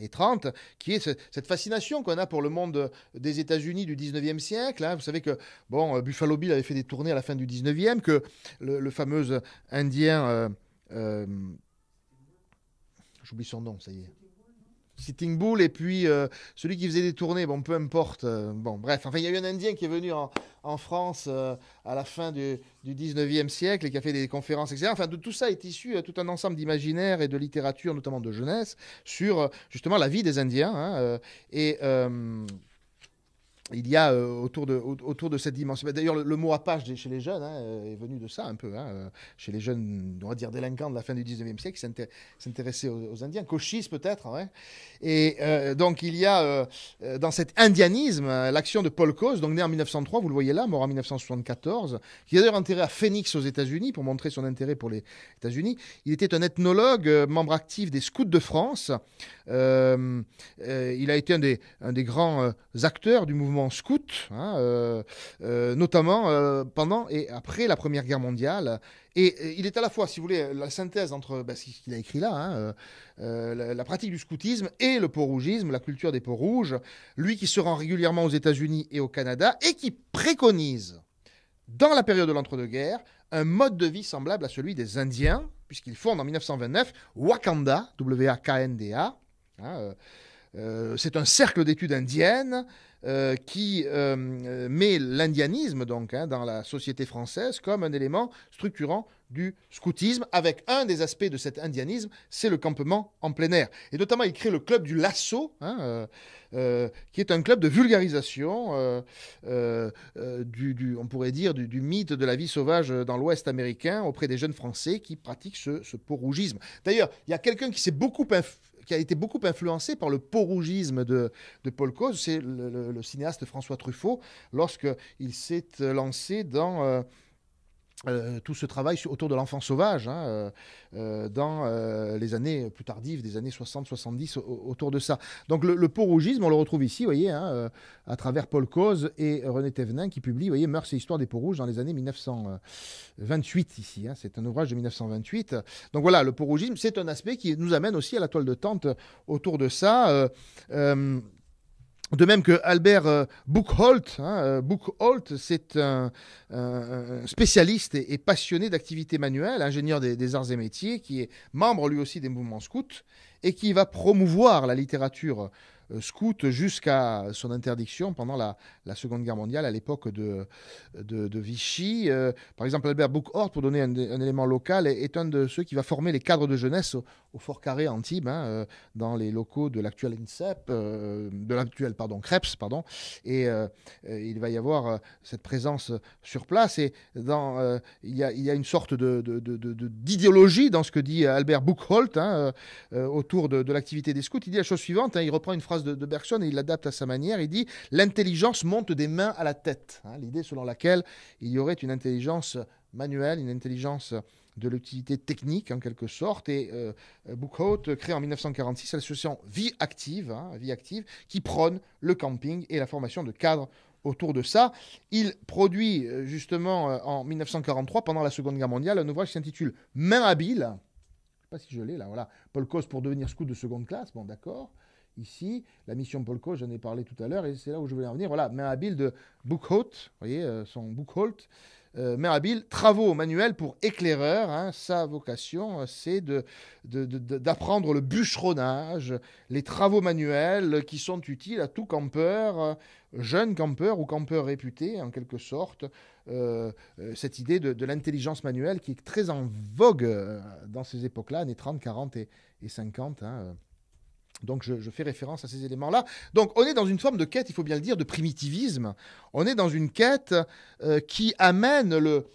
et 30, qui est cette fascination qu'on a pour le monde des États-Unis du 19e siècle. Hein. Vous savez que bon, euh, Buffalo Bill avait fait des tournées à la fin du 19e, que le, fameux Indien... Euh, euh, j'oublie son nom, ça y est. Sitting Bull et puis euh, celui qui faisait des tournées, bon, peu importe. Euh, bon, bref, enfin, il y a eu un Indien qui est venu en, France euh, à la fin du, 19e siècle et qui a fait des conférences, etc. Enfin, de tout ça est issu tout un ensemble d'imaginaires et de littérature, notamment de jeunesse, sur justement la vie des Indiens. Hein, et il y a euh, autour, de, autour de cette dimension. Bah, d'ailleurs, le, mot Apache chez les jeunes hein, euh, est venu de ça un peu. Hein, euh, chez les jeunes, on va dire délinquants de la fin du 19e siècle, s'intéressaient aux, Indiens, cauchistes peut-être. Hein, Et donc, il y a dans cet indianisme l'action de Paul Coase, donc né en 1903, vous le voyez là, mort en 1974, qui a d'ailleurs enterré à Phoenix aux États-Unis pour montrer son intérêt pour les États-Unis. Il était un ethnologue, membre actif des Scouts de France. il a été un des grands acteurs du mouvement scout, hein, euh, euh, notamment euh, pendant et après la Première Guerre mondiale. Et, il est à la fois, si vous voulez, la synthèse entre ben, ce qu'il a écrit là, hein, la, pratique du scoutisme et le peau-rougisme, la culture des peaux-rouges, lui qui se rend régulièrement aux États-Unis et au Canada et qui préconise, dans la période de l'entre-deux-guerres, un mode de vie semblable à celui des Indiens, puisqu'il fonde en 1929 Wakanda, W-A-K-N-D-A. Hein, c'est un cercle d'études indiennes euh, qui euh, met l'indianisme donc hein, dans la société française comme un élément structurant du scoutisme, avec un des aspects de cet indianisme, c'est le campement en plein air. Et notamment, il crée le club du Lasso, hein, euh, qui est un club de vulgarisation, du, du, on pourrait dire, du, mythe de la vie sauvage dans l'Ouest américain auprès des jeunes Français qui pratiquent ce, ce D'ailleurs, il y a quelqu'un qui s'est beaucoup qui a été beaucoup influencé par le porougisme de, de Paul Cause. C'est le, le, cinéaste François Truffaut lorsqu'il s'est lancé dans euh, euh, tout ce travail autour de l'enfant sauvage hein, euh, euh, dans les années plus tardives, des années 60-70, autour de ça. Donc le, peau on le retrouve ici, voyez, hein, à travers Paul Cause et René Thévenin qui publie, voyez, et Histoire des peaux-rouges dans les années 1928 ici. Hein. c'est un ouvrage de 1928. Donc voilà, le peau c'est un aspect qui nous amène aussi à la toile de tente autour de ça. De même que Albert euh, Buchholt, hein, euh, c'est un, spécialiste et, passionné d'activités manuelles, ingénieur des, arts et métiers, qui est membre lui aussi des mouvements scouts et qui va promouvoir la littérature euh, scout jusqu'à son interdiction pendant la, Seconde Guerre mondiale, à l'époque de, Vichy. par exemple, Albert Buchholt, pour donner un, élément local, est, un de ceux qui va former les cadres de jeunesse au Fort Carré Antibes, hein, euh, dans les locaux de l'actuel INSEP, euh, de l'actuel, pardon, CREPS, pardon. Et euh, il va y avoir cette présence sur place. Et dans, il y, a, une sorte d'idéologie de, de, dans ce que dit Albert Buchholz hein, autour de, l'activité des scouts. Il dit la chose suivante, hein, il reprend une phrase de, Bergson et il l'adapte à sa manière. Il dit « L'intelligence monte des mains à la tête L'idée selon laquelle il y aurait une intelligence manuelle, une intelligence de l'utilité technique en quelque sorte. Et euh, euh, euh créé en 1946, l'association Vie Active, hein, Vie Active, qui prône le camping et la formation de cadres autour de ça. Il produit euh, justement en 1943, pendant la Seconde Guerre mondiale, un ouvrage qui s'intitule Main habile. Je sais pas si je l'ai là, voilà. Paul pour devenir scout de seconde classe, bon d'accord. Ici, la mission Paul j'en ai parlé tout à l'heure, et c'est là où je voulais en venir. Voilà, Main habile de Bookholt, vous voyez, son Bookholt euh, habile, travaux manuels pour éclaireur. Hein, sa vocation, euh, c'est d'apprendre le bûcheronnage, les travaux manuels qui sont utiles à tout campeur, euh, jeune campeur ou campeur réputé, en quelque sorte. Euh, cette idée de, l'intelligence manuelle qui est très en vogue dans ces époques-là, années 30, 40 et, 50. Donc je, fais référence à ces éléments-là. Donc on est dans une forme de quête, il faut bien le dire, de primitivisme. On est dans une quête euh, qui amène le,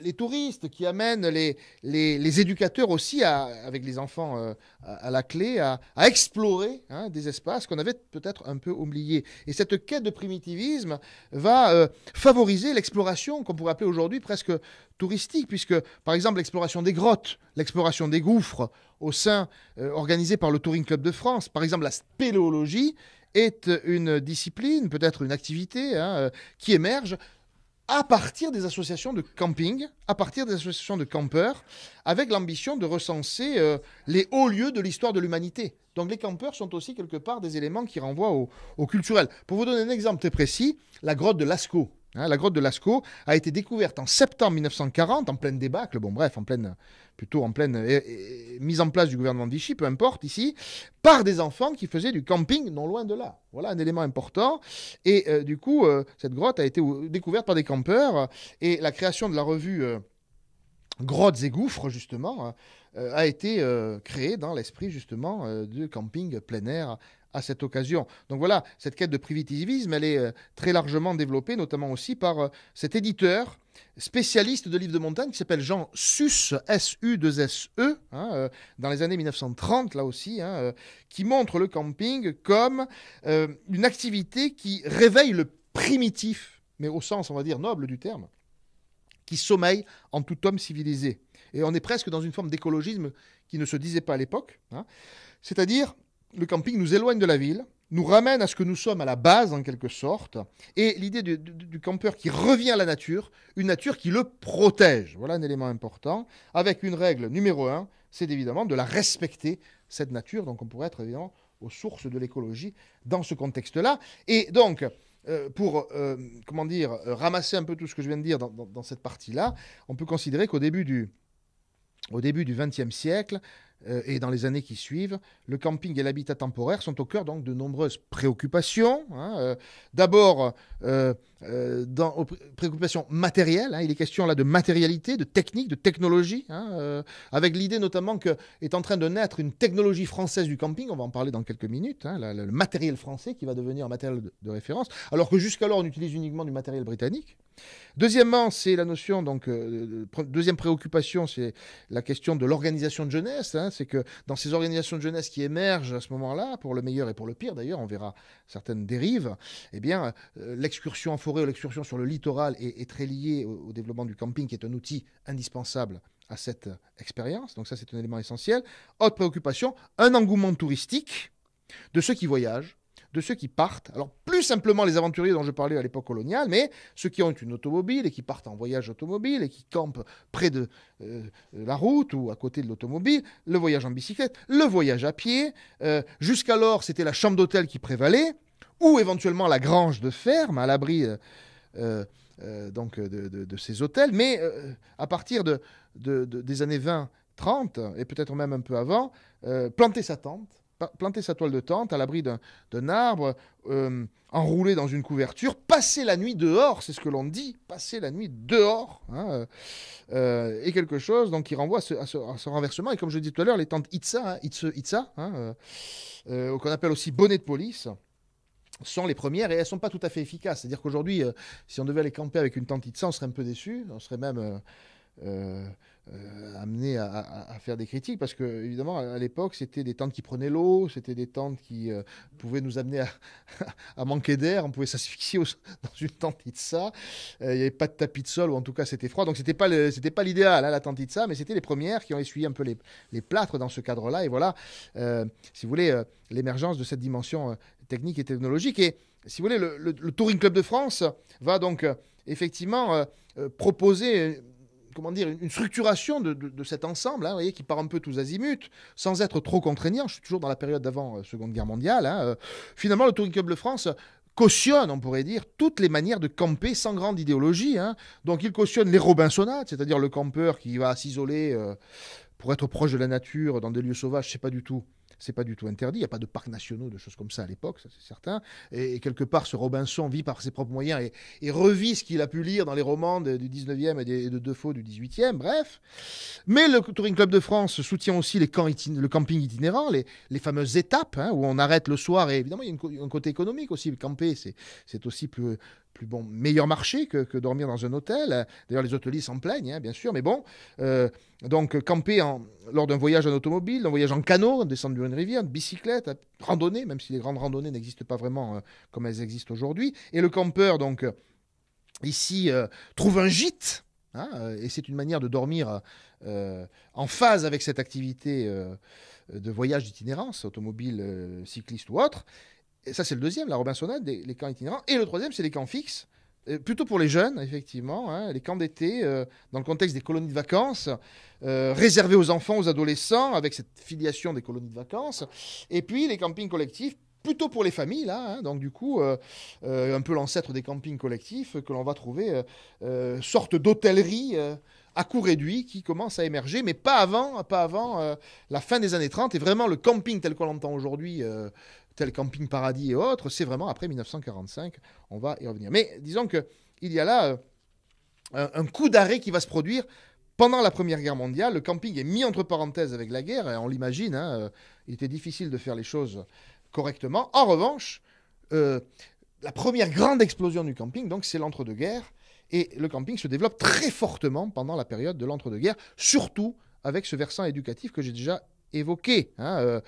les touristes, qui amènent les, les, éducateurs aussi, avec les enfants euh, à, la clé, à, explorer hein, des espaces qu'on avait peut-être un peu oubliés. Et cette quête de primitivisme va euh, favoriser l'exploration qu'on pourrait appeler aujourd'hui presque touristique, puisque par exemple l'exploration des grottes, l'exploration des gouffres au sein euh, organisé par le Touring Club de France, par exemple la spéléologie est une discipline, peut-être une activité hein, qui émerge à partir des associations de camping, à partir des associations de campeurs, avec l'ambition de recenser euh, les hauts lieux de l'histoire de l'humanité. Donc les campeurs sont aussi quelque part des éléments qui renvoient au, au culturel. Pour vous donner un exemple très précis, la grotte de Lascaux, Hein, la grotte de Lascaux a été découverte en septembre 1940, en pleine débâcle, bon bref, en pleine, plutôt en pleine euh, euh, mise en place du gouvernement de Vichy, peu importe ici, par des enfants qui faisaient du camping non loin de là. Voilà un élément important. Et euh, du coup, cette grotte a été découverte par des campeurs et la création de la revue Grottes et Gouffres, justement, a été créée dans l'esprit justement du camping plein air à cette occasion. Donc voilà, cette quête de primitivisme, elle est euh, très largement développée, notamment aussi par euh, cet éditeur spécialiste de livres de montagne qui s'appelle Jean sus S-U-2-S-E, hein, euh, dans les années 1930, là aussi, hein, qui montre le camping comme une activité qui réveille le primitif, mais au sens, on va dire, noble du terme, qui sommeille en tout homme civilisé. Et on est presque dans une forme d'écologisme qui ne se disait pas à l'époque, hein. c'est-à-dire le camping nous éloigne de la ville, nous ramène à ce que nous sommes à la base en quelque sorte, et l'idée du, campeur qui revient à la nature, une nature qui le protège. Voilà un élément important, avec une règle numéro un, c'est évidemment de la respecter, cette nature, donc on pourrait être évidemment aux sources de l'écologie dans ce contexte-là. Et donc, euh, pour, euh, comment dire, euh, ramasser un peu tout ce que je viens de dire dans, dans cette partie-là, on peut considérer qu'au début du, au début du XXe siècle, euh, et dans les années qui suivent, le camping et l'habitat temporaire sont au cœur donc de nombreuses préoccupations. Hein, euh. D'abord, euh, euh, dans, aux préoccupations matérielles. Hein, il est question là de matérialité, de technique, de technologie, hein, euh, avec l'idée notamment qu'est en train de naître une technologie française du camping. On va en parler dans quelques minutes. Hein, le matériel français qui va devenir un matériel de, référence, alors que jusqu'alors on utilise uniquement du matériel britannique. Deuxièmement, c'est la notion donc euh, deuxième préoccupation, c'est la question de l'organisation de jeunesse. c'est que dans ces organisations de jeunesse qui émergent à ce moment-là, pour le meilleur et pour le pire d'ailleurs, on verra certaines dérives. Eh bien, l'excursion en forêt l'excursion sur le littoral est, très liée au, développement du camping, qui est un outil indispensable à cette euh, expérience. Donc ça, c'est un élément essentiel. Autre préoccupation, un engouement touristique de ceux qui voyagent, de ceux qui partent. Alors, plus simplement les aventuriers dont je parlais à l'époque coloniale, mais ceux qui ont une automobile et qui partent en voyage automobile et qui campent près de euh, euh, la route ou à côté de l'automobile, le voyage en bicyclette, le voyage à pied. Jusqu'alors, c'était la chambre d'hôtel qui prévalait ou éventuellement la grange de ferme à l'abri euh, euh, euh, donc de, ces hôtels. Mais à partir de, des années 20, 30 et peut-être même un peu avant, planter sa tente, planter sa toile de tente à l'abri d'un arbre, enroulé dans une couverture, passer la nuit dehors, c'est ce que l'on dit, passer la nuit dehors, est hein, et quelque chose donc qui renvoie à ce, renversement. Et comme je disais tout à l'heure, les tentes Itza, hein, hein, qu'on appelle aussi bonnet de police sont les premières et elles sont pas tout à fait efficaces. C'est-à-dire qu'aujourd'hui, euh, si on devait aller camper avec une tentille de sang, on serait un peu déçu, on serait même euh, euh, amené à, faire des critiques parce que évidemment à, l'époque c'était des tentes qui prenaient l'eau, c'était des tentes qui pouvaient nous amener à, manquer d'air, on pouvait s'asphyxier dans une tente ça Il n'y avait pas de tapis de sol ou en tout cas c'était froid, donc c'était pas c'était pas l'idéal hein, la tente ça mais c'était les premières qui ont essuyé un peu les, les plâtres dans ce cadre-là et voilà, si vous voulez, l'émergence de cette dimension technique et technologique. Et si vous voulez, le, Touring Club de France va donc euh, effectivement euh, euh, proposer comment dire, une structuration de, cet ensemble, hein, vous voyez, qui part un peu tous azimuts, sans être trop contraignant. Je suis toujours dans la période d'avant Seconde Guerre mondiale. Hein, finalement, le Touring Club de France cautionne, on pourrait dire, toutes les manières de camper sans grande idéologie. Hein. Donc, il cautionne les Robinsonades, c'est-à-dire le campeur qui va s'isoler pour être proche de la nature dans des lieux sauvages, je sais pas du tout c'est pas du tout interdit. Il n'y a pas de parcs nationaux, de choses comme ça à l'époque, ça c'est certain. Et, quelque part, ce Robinson vit par ses propres moyens et, revit ce qu'il a pu lire dans les romans du 19e et, de Defoe du 18e, bref. Mais le Touring Club de France soutient aussi les le camping itinérant, les, fameuses étapes hein, où on arrête le soir. Et évidemment, il y a un côté économique aussi. Camper, c'est aussi plus, plus bon, meilleur marché que, dormir dans un hôtel. D'ailleurs, les hôteliers s'en plaignent, hein, bien sûr, mais bon. Euh, donc, camper lors d'un voyage en automobile, d'un voyage en canot, descendre une rivière, de bicyclette, randonnée, même si les grandes randonnées n'existent pas vraiment euh, comme elles existent aujourd'hui. Et le campeur, donc, euh, ici, trouve un gîte. Hein, et c'est une manière de dormir en phase avec cette activité de voyage d'itinérance, automobile, cycliste ou autre. Et ça, c'est le deuxième, la Robinsonade, les camps itinérants. Et le troisième, c'est les camps fixes. Euh, plutôt pour les jeunes, effectivement, hein, les camps d'été, euh, dans le contexte des colonies de vacances, euh, réservés aux enfants, aux adolescents, avec cette filiation des colonies de vacances. Et puis les campings collectifs, plutôt pour les familles, là. Hein. donc, du coup, un peu l'ancêtre des campings collectifs que l'on va trouver, sorte d'hôtellerie à coût réduit qui commence à émerger, mais pas avant, pas avant la fin des années 30. Et vraiment, le camping tel qu'on l'entend aujourd'hui, tel Camping Paradis et autres, c'est vraiment après 1945, on va y revenir. Mais disons qu'il y a là euh, un, coup d'arrêt qui va se produire pendant la Première Guerre mondiale, le camping est mis entre parenthèses avec la guerre, et on l'imagine, hein, euh, il était difficile de faire les choses correctement. En revanche, euh, la première grande explosion du camping, donc c'est l'entre-deux-guerres, et le camping se développe très fortement pendant la période de l'entre-deux-guerres, surtout avec ce versant éducatif que j'ai déjà évoqué. Hein, euh,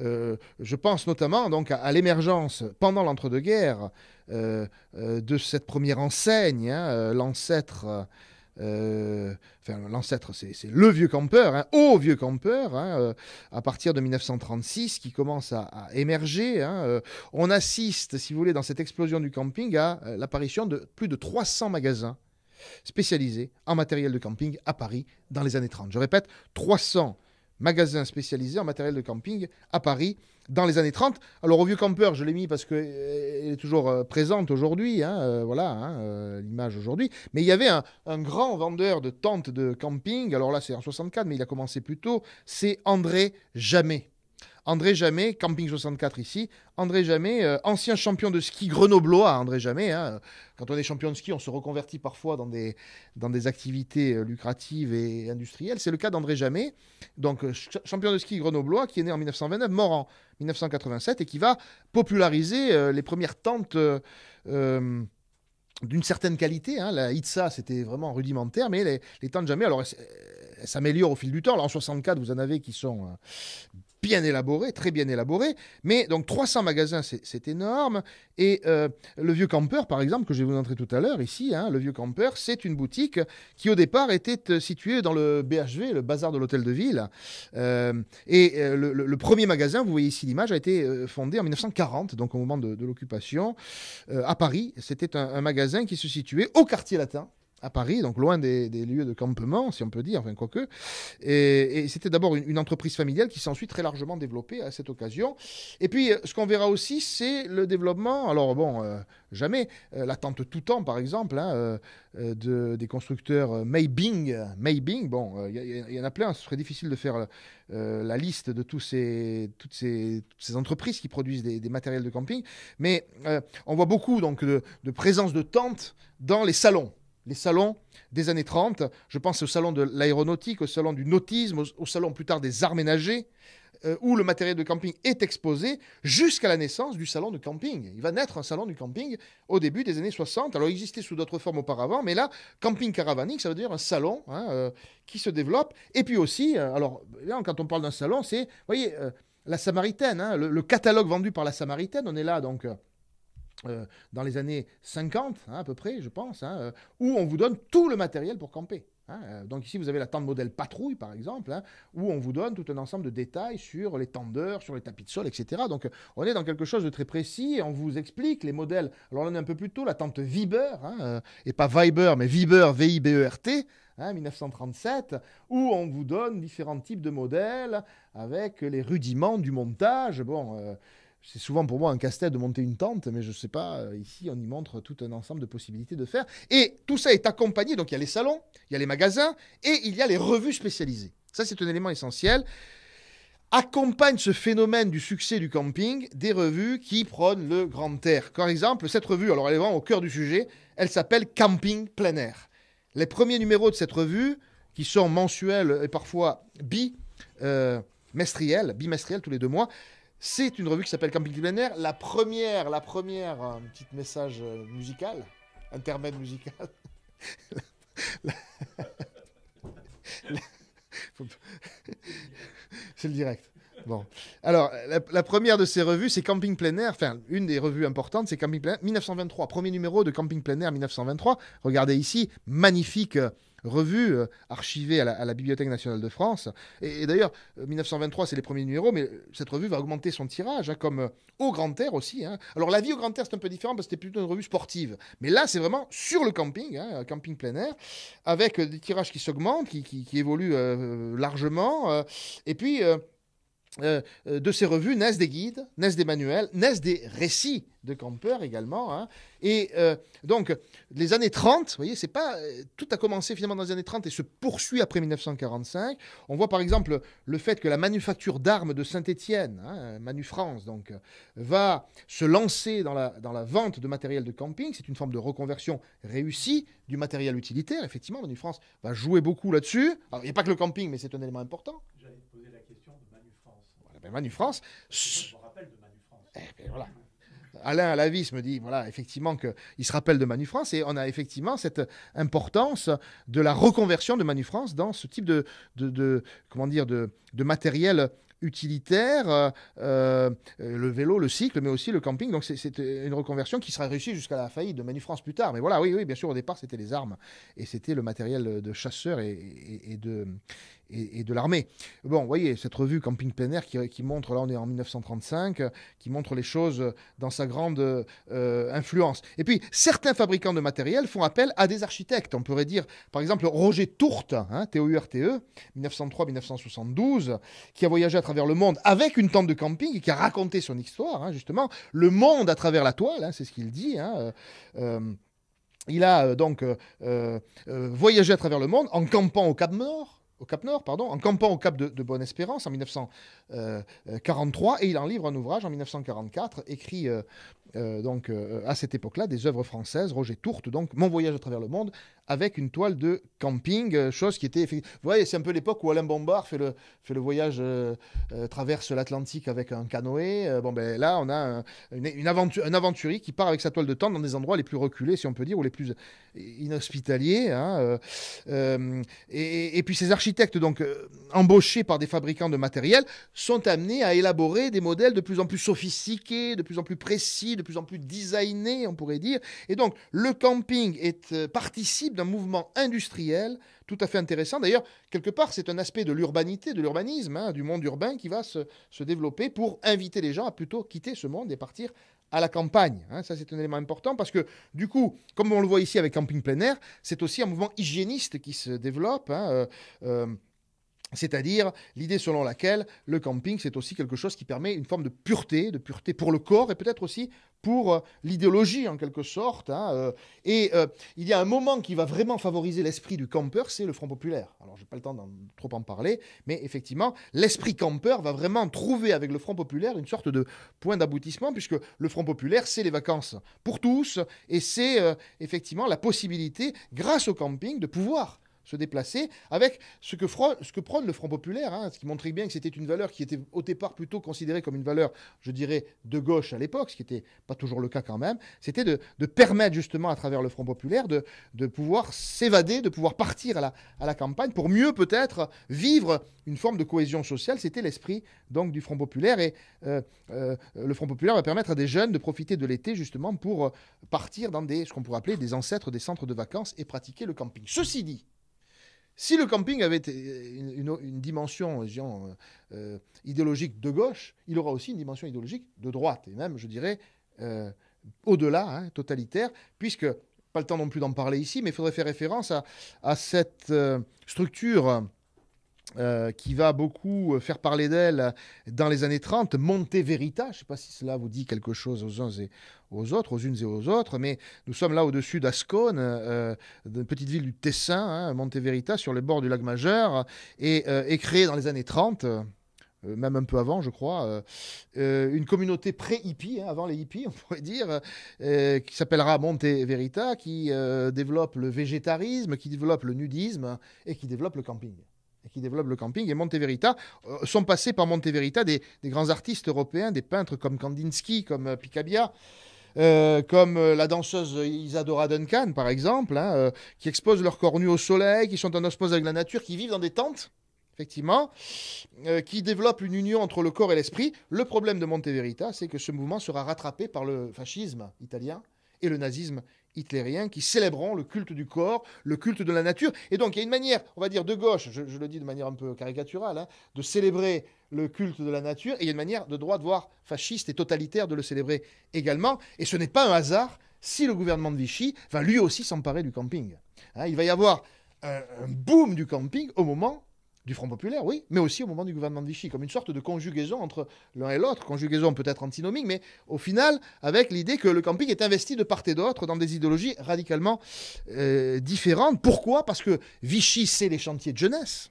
euh, je pense notamment donc à, l'émergence pendant l'entre-deux-guerres euh, de cette première enseigne, hein, l'ancêtre. Enfin, l'ancêtre, c'est, le vieux campeur, hein, au vieux campeur, hein, à partir de 1936, qui commence à, à émerger. on assiste, si vous voulez, dans cette explosion du camping à l'apparition de plus de 300 magasins spécialisés en matériel de camping à Paris dans les années 30. Je répète, 300 magasin spécialisé en matériel de camping à Paris dans les années 30. Alors au vieux campeur, je l'ai mis parce qu'elle euh, est toujours euh, présente aujourd'hui, hein, euh, voilà hein, l'image aujourd'hui, mais il y avait un, un, grand vendeur de tentes de camping, alors là c'est en 64, mais il a commencé plus tôt, c'est André Jamais. André Jamet, Camping 64 ici, André Jamet, euh, ancien champion de ski grenoblois, hein, André Jamet. Hein. Quand on est champion de ski, on se reconvertit parfois dans des, dans des activités euh, lucratives et industrielles. C'est le cas d'André Jamet, donc euh, champion de ski grenoblois, qui est né en 1929, mort en 1987, et qui va populariser les premières tentes d'une certaine qualité. Hein. La Itza, c'était vraiment rudimentaire, mais les, tentes Jamet, alors s'améliorent au fil du temps. en 64, vous en avez qui sont bien élaboré, très bien élaboré. Mais donc 300 magasins, c'est énorme. Et euh, le vieux Camper, par exemple, que je vais vous montrer tout à l'heure ici, hein, le vieux Camper, c'est une boutique qui au départ était euh, située dans le BHV, le bazar de l'hôtel de ville. Euh, et le, premier magasin, vous voyez ici l'image, a été fondé en 1940, donc au moment de, l'occupation, à Paris. C'était un magasin qui se situait au quartier latin à Paris, donc loin des, lieux de campement, si on peut dire, enfin quoique. Et, et c'était d'abord une, entreprise familiale qui s'est ensuite très largement développée à cette occasion. Et puis, euh, ce qu'on verra aussi, c'est le développement, alors bon, euh, jamais, euh, la tente tout temps, par exemple, hein, de, des constructeurs Maybing. Maybing, bon, il y, en a plein, ce serait difficile de faire la liste de tous ces, toutes, ces, entreprises qui produisent des, matériels de camping, mais on voit beaucoup donc, de présence de tentes dans les salons les salons des années 30. Je pense au salon de l'aéronautique, au salon du nautisme, au, salon plus tard des arts ménagers, euh, où le matériel de camping est exposé jusqu'à la naissance du salon de camping. Il va naître un salon du camping au début des années 60. Alors, il existait sous d'autres formes auparavant, mais là, camping caravanique, ça veut dire un salon hein, euh, qui se développe. Et puis aussi, euh, alors, quand on parle d'un salon, c'est, voyez, la Samaritaine, hein, le, catalogue vendu par la Samaritaine, on est là donc. Euh, dans les années 50, hein, à peu près, je pense, hein, euh, où on vous donne tout le matériel pour camper. Hein, euh, donc ici, vous avez la tente modèle patrouille, par exemple, où on vous donne tout un ensemble de détails sur les tendeurs, sur les tapis de sol, etc. Donc on est dans quelque chose de très précis, on vous explique les modèles. Alors là, on est un peu plus tôt, la tente Viber, et pas Viber, mais Viber, V-I-B-E-R-T, 1937, où on vous donne différents types de modèles avec les rudiments du montage. Bon, c'est souvent pour moi un casse-tête de monter une tente, mais je ne sais pas, euh, ici on y montre tout un ensemble de possibilités de faire. Et tout ça est accompagné, donc il y a les salons, il y a les magasins et il y a les revues spécialisées. Ça c'est un élément essentiel. Accompagne ce phénomène du succès du camping des revues qui prônent le grand air. Par exemple, cette revue, alors elle est vraiment au cœur du sujet, elle s'appelle Camping plein air. Les premiers numéros de cette revue, qui sont mensuels et parfois bi, bimestriels, euh, bimestriels tous les deux mois, c'est une revue qui s'appelle Camping air. La première, la première, un euh, petit message euh, musical, intermède musical. c'est le direct. Bon. Alors, la, première de ces revues, c'est Camping Plein Air. Enfin, une des revues importantes, c'est Camping Plein 1923. Premier numéro de Camping Plein Air 1923. Regardez ici, magnifique. Euh, revue euh, archivée à la, Bibliothèque nationale de France. Et, d'ailleurs, 1923, euh, c'est les premiers numéros, mais cette revue va augmenter son tirage, hein, comme euh, au Grand Air aussi. Hein. Alors, la vie au Grand Air, c'est un peu différent parce que c'était plutôt une revue sportive. Mais là, c'est vraiment sur le camping, hein, camping plein air, avec des tirages qui s'augmentent, qui, qui, évoluent largement. et puis, euh, euh, de ces revues naissent des guides, naissent des manuels, naissent des récits de campeurs également. Hein. Et euh, donc, les années 30, vous voyez, c'est pas. Tout a commencé finalement dans les années 30 et se poursuit après 1945. On voit par exemple le fait que la manufacture d'armes de Saint-Étienne, hein, Manufrance, donc, va se lancer dans la, dans la vente de matériel de camping. C'est une forme de reconversion réussie du matériel utilitaire. Effectivement, Manufrance va jouer beaucoup là-dessus. Il n'y a pas que le camping, mais c'est un élément important. Ben, Manu France. Je me rappelle de eh ben, voilà. Alain me dit, voilà, effectivement, qu'il se rappelle de Manu France et on a effectivement cette importance de la reconversion de Manu France dans ce type de, comment dire, de, matériel utilitaire, euh, euh, le vélo, le cycle, mais aussi le camping. Donc c'est une reconversion qui sera réussie jusqu'à la faillite de Manu France plus tard. Mais voilà, oui, oui, bien sûr, au départ, c'était les armes et c'était le matériel de chasseurs et, de, et, de l'armée. Bon, vous voyez, cette revue Camping plein air qui, montre, là on est en 1935, euh, qui montre les choses euh, dans sa grande euh, influence. Et puis, certains fabricants de matériel font appel à des architectes. On pourrait dire, par exemple, Roger Tourte, hein, T-O-U-R-T-E, e, 1903-1972, qui a voyagé à travers le monde avec une tente de camping et qui a raconté son histoire, hein, justement, le monde à travers la toile, hein, c'est ce qu'il dit. Hein, il a donc voyagé à travers le monde en campant au Cap Nord, au Cap Nord, pardon, en campant au Cap de, Bonne-Espérance en 1943, euh, euh, et il en livre un ouvrage en 1944, écrit euh, euh, donc euh, à cette époque-là des œuvres françaises, Roger Tourte, donc Mon voyage à travers le monde, avec une toile de camping, euh, chose qui était... Vous voyez, c'est un peu l'époque où Alain Bombard fait le, fait le voyage, traverse l'Atlantique avec un canoë. bon, ben là, on a un, une, aventure, un aventurier qui part avec sa toile de tente dans des endroits les plus reculés, si on peut dire, ou les plus inhospitaliers. Hein, et, et, puis ces architectes, donc embauchés par des fabricants de matériel, sont amenés à élaborer des modèles de plus en plus sophistiqués, de plus en plus précis, de de plus en plus designé, on pourrait dire. Et donc, le camping est, euh, participe d'un mouvement industriel tout à fait intéressant. D'ailleurs, quelque part, c'est un aspect de l'urbanité, de l'urbanisme, hein, du monde urbain qui va se, développer pour inviter les gens à plutôt quitter ce monde et partir à la campagne. Hein. Ça, c'est un élément important parce que, du coup, comme on le voit ici avec Camping Plein Air, c'est aussi un mouvement hygiéniste qui se développe. Hein, euh, euh, c'est-à-dire l'idée selon laquelle le camping, c'est aussi quelque chose qui permet une forme de pureté, de pureté pour le corps et peut-être aussi pour euh, l'idéologie en quelque sorte. Hein, euh. et euh, il y a un moment qui va vraiment favoriser l'esprit du campeur, c'est le Front Populaire. Alors je n'ai pas le temps d'en trop en parler, mais effectivement, l'esprit campeur va vraiment trouver avec le Front Populaire une sorte de point d'aboutissement, puisque le Front Populaire, c'est les vacances pour tous, et c'est effectivement la possibilité, grâce au camping, de pouvoir se déplacer, avec ce que, ce que prône le Front Populaire, hein, ce qui montrait bien que c'était une valeur qui était au départ plutôt considérée comme une valeur, je dirais, de gauche à l'époque, ce qui n'était pas toujours le cas quand même, c'était de, permettre justement à travers le Front Populaire de, de pouvoir s'évader, de pouvoir partir à la, à la campagne pour mieux peut-être vivre une forme de cohésion sociale. C'était l'esprit donc du Front Populaire et euh, euh, le Front Populaire va permettre à des jeunes de profiter de l'été justement pour euh, partir dans des, ce qu'on pourrait appeler des ancêtres des centres de vacances et pratiquer le camping. Ceci dit, si le camping avait euh, une, dimension euh, euh, idéologique de gauche, il aura aussi une dimension idéologique de droite, et même, je dirais, au-delà, hein, totalitaire, puisque, pas le temps non plus d'en parler ici, mais il faudrait faire référence à, cette structure euh, qui va beaucoup euh, faire parler d'elle euh, dans les années 30, Monte Verita, je ne sais pas si cela vous dit quelque chose aux uns et aux autres, aux unes et aux autres, mais nous sommes là au-dessus d'Ascone, une d'une petite ville du Tessin, hein, Monte Verita, sur les bords du lac Majeur, et est créée dans les années 30 même un peu avant, je crois, une communauté pré-hippie, hein, avant les hippies, on pourrait dire, qui s'appellera Monte Verita, qui développe le végétarisme, qui développe le nudisme et qui développe le camping qui développe le camping, et Monteverita, euh, sont passés par Monteverita des, grands artistes européens, des peintres comme Kandinsky, comme euh, Picabia. Euh, comme la danseuse Isadora Duncan, par exemple, hein, qui exposent leur corps nu au soleil, qui sont en osmose avec la nature, qui vivent dans des tentes, effectivement, qui développent une union entre le corps et l'esprit. Le problème de Monteverita, c'est que ce mouvement sera rattrapé par le fascisme italien et le nazisme hitlériens qui célébreront le culte du corps, le culte de la nature. Et donc il y a une manière, on va dire de gauche, je, le dis de manière un peu caricaturale, hein, de célébrer le culte de la nature, et il y a une manière de droite, voir fasciste et totalitaire, de le célébrer également. Et ce n'est pas un hasard si le gouvernement de Vichy va lui aussi s'emparer du camping. Hein, il va y avoir un boom du camping au moment du Front populaire, oui, mais aussi au moment du gouvernement de Vichy, comme une sorte de conjugaison entre l'un et l'autre, conjugaison peut-être antinomique, mais au final avec l'idée que le camping est investi de part et d'autre dans des idéologies radicalement euh, différentes. Pourquoi Parce que Vichy, c'est les chantiers de jeunesse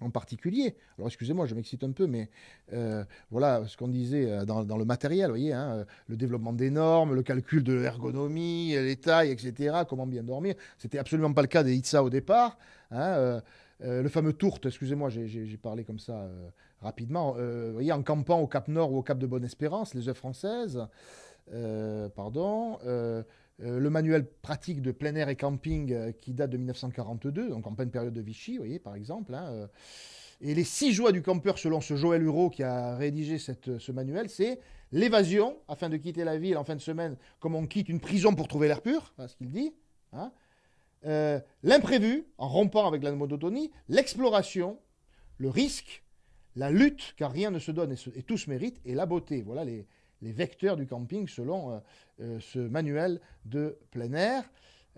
en particulier. Alors excusez-moi, je m'excite un peu, mais euh, voilà ce qu'on disait euh, dans, le matériel, vous voyez, hein, le développement des normes, le calcul de l'ergonomie, les tailles, etc., comment bien dormir. C'était absolument pas le cas des ITSA au départ. Hein, euh, le fameux tourte, excusez-moi, j'ai parlé comme ça euh, rapidement. Euh, vous voyez, en campant au Cap Nord ou au Cap de Bonne-Espérance, les œufs françaises, pardon, le manuel pratique de plein air et camping qui date de 1942, donc en pleine période de Vichy, vous voyez, par exemple. Hein, et les six joies du campeur, selon ce Joël Hureau qui a rédigé cette, ce manuel, c'est l'évasion, afin de quitter la ville en fin de semaine, comme on quitte une prison pour trouver l'air pur, hein, ce qu'il dit. Hein. Euh, l'imprévu, en rompant avec la monotonie, l'exploration, le risque, la lutte, car rien ne se donne et, tout se mérite, et la beauté. Voilà les, vecteurs du camping selon euh, euh, ce manuel de plein air.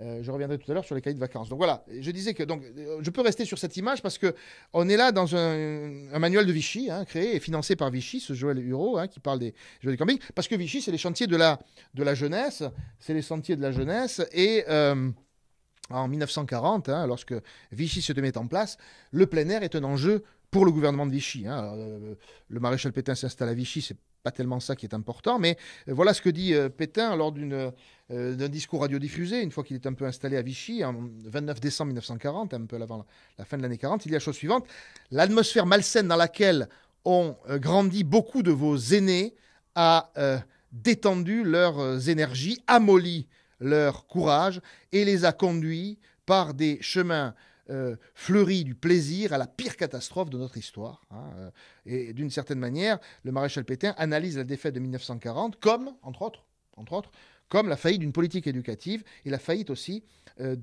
je reviendrai tout à l'heure sur les cahiers de vacances. Donc voilà, je disais que donc, je peux rester sur cette image parce qu'on est là dans un, manuel de Vichy, hein, créé et financé par Vichy, ce Joël Hureau hein, qui parle des Jeux du camping, parce que Vichy, c'est les chantiers de la, de la jeunesse, c'est les sentiers de la jeunesse, et en 1940, hein, lorsque Vichy se met en place, le plein air est un enjeu pour le gouvernement de Vichy. Hein. Euh, le maréchal Pétain s'installe à Vichy, c'est pas tellement ça qui est important, mais euh, voilà ce que dit euh, Pétain lors d'une, d'un discours radiodiffusé, une fois qu'il est un peu installé à Vichy, en 29 décembre 1940, un peu avant la fin de l'année 40, il y a la chose suivante, l'atmosphère malsaine dans laquelle ont grandi beaucoup de vos aînés a détendu leurs énergies, amolies leur courage et les a conduits par des chemins euh, fleuris du plaisir à la pire catastrophe de notre histoire. Hein, euh, et d'une certaine manière, le maréchal Pétain analyse la défaite de 1940 comme, entre autres, entre autres comme la faillite d'une politique éducative et la faillite aussi euh,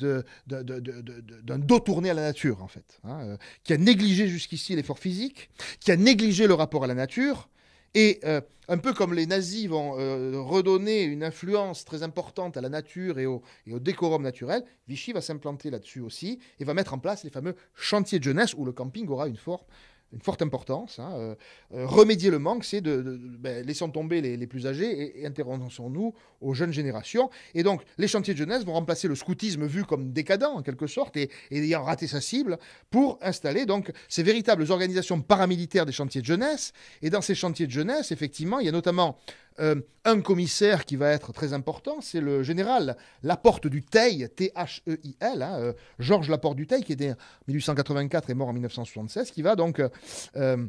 d'un dos tourné à la nature, en fait, hein, qui a négligé jusqu'ici l'effort physique, qui a négligé le rapport à la nature, et euh, un peu comme les nazis vont euh, redonner une influence très importante à la nature et au, et au décorum naturel, Vichy va s'implanter là-dessus aussi et va mettre en place les fameux chantiers de jeunesse où le camping aura une forme une forte importance. Hein, euh, euh, remédier le manque, c'est de, ben, laisser tomber les, plus âgés et, interrogeons-nous aux jeunes générations. Et donc, les chantiers de jeunesse vont remplacer le scoutisme vu comme décadent en quelque sorte et, et ayant raté sa cible pour installer donc ces véritables organisations paramilitaires des chantiers de jeunesse. Et dans ces chantiers de jeunesse, effectivement, il y a notamment euh, un commissaire qui va être très important, c'est le général Laporte du Theil, T-H-E-I-L, e euh, Georges Laporte du Teil, qui était en 1884 et mort en 1976, qui va donc euh,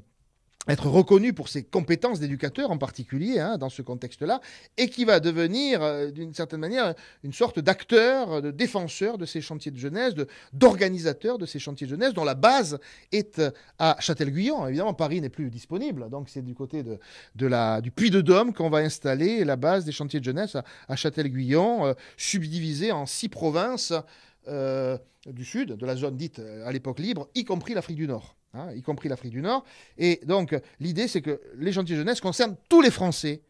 être reconnu pour ses compétences d'éducateur en particulier hein, dans ce contexte-là, et qui va devenir euh, d'une certaine manière une sorte d'acteur, euh, de défenseur de ces chantiers de jeunesse, d'organisateur de, ces chantiers de jeunesse, dont la base est euh, à Châtel-Guyon. Évidemment, Paris n'est plus disponible, donc c'est du côté de, du Puy-de-Dôme qu'on va installer la base des chantiers de jeunesse à, Châtel-Guyon, subdivisée en six provinces du sud, de la zone dite à l'époque libre, y compris l'Afrique du Nord. Hein, y compris l'Afrique du Nord. Et donc, l'idée, c'est que les chantiers jeunesse concernent tous les Français,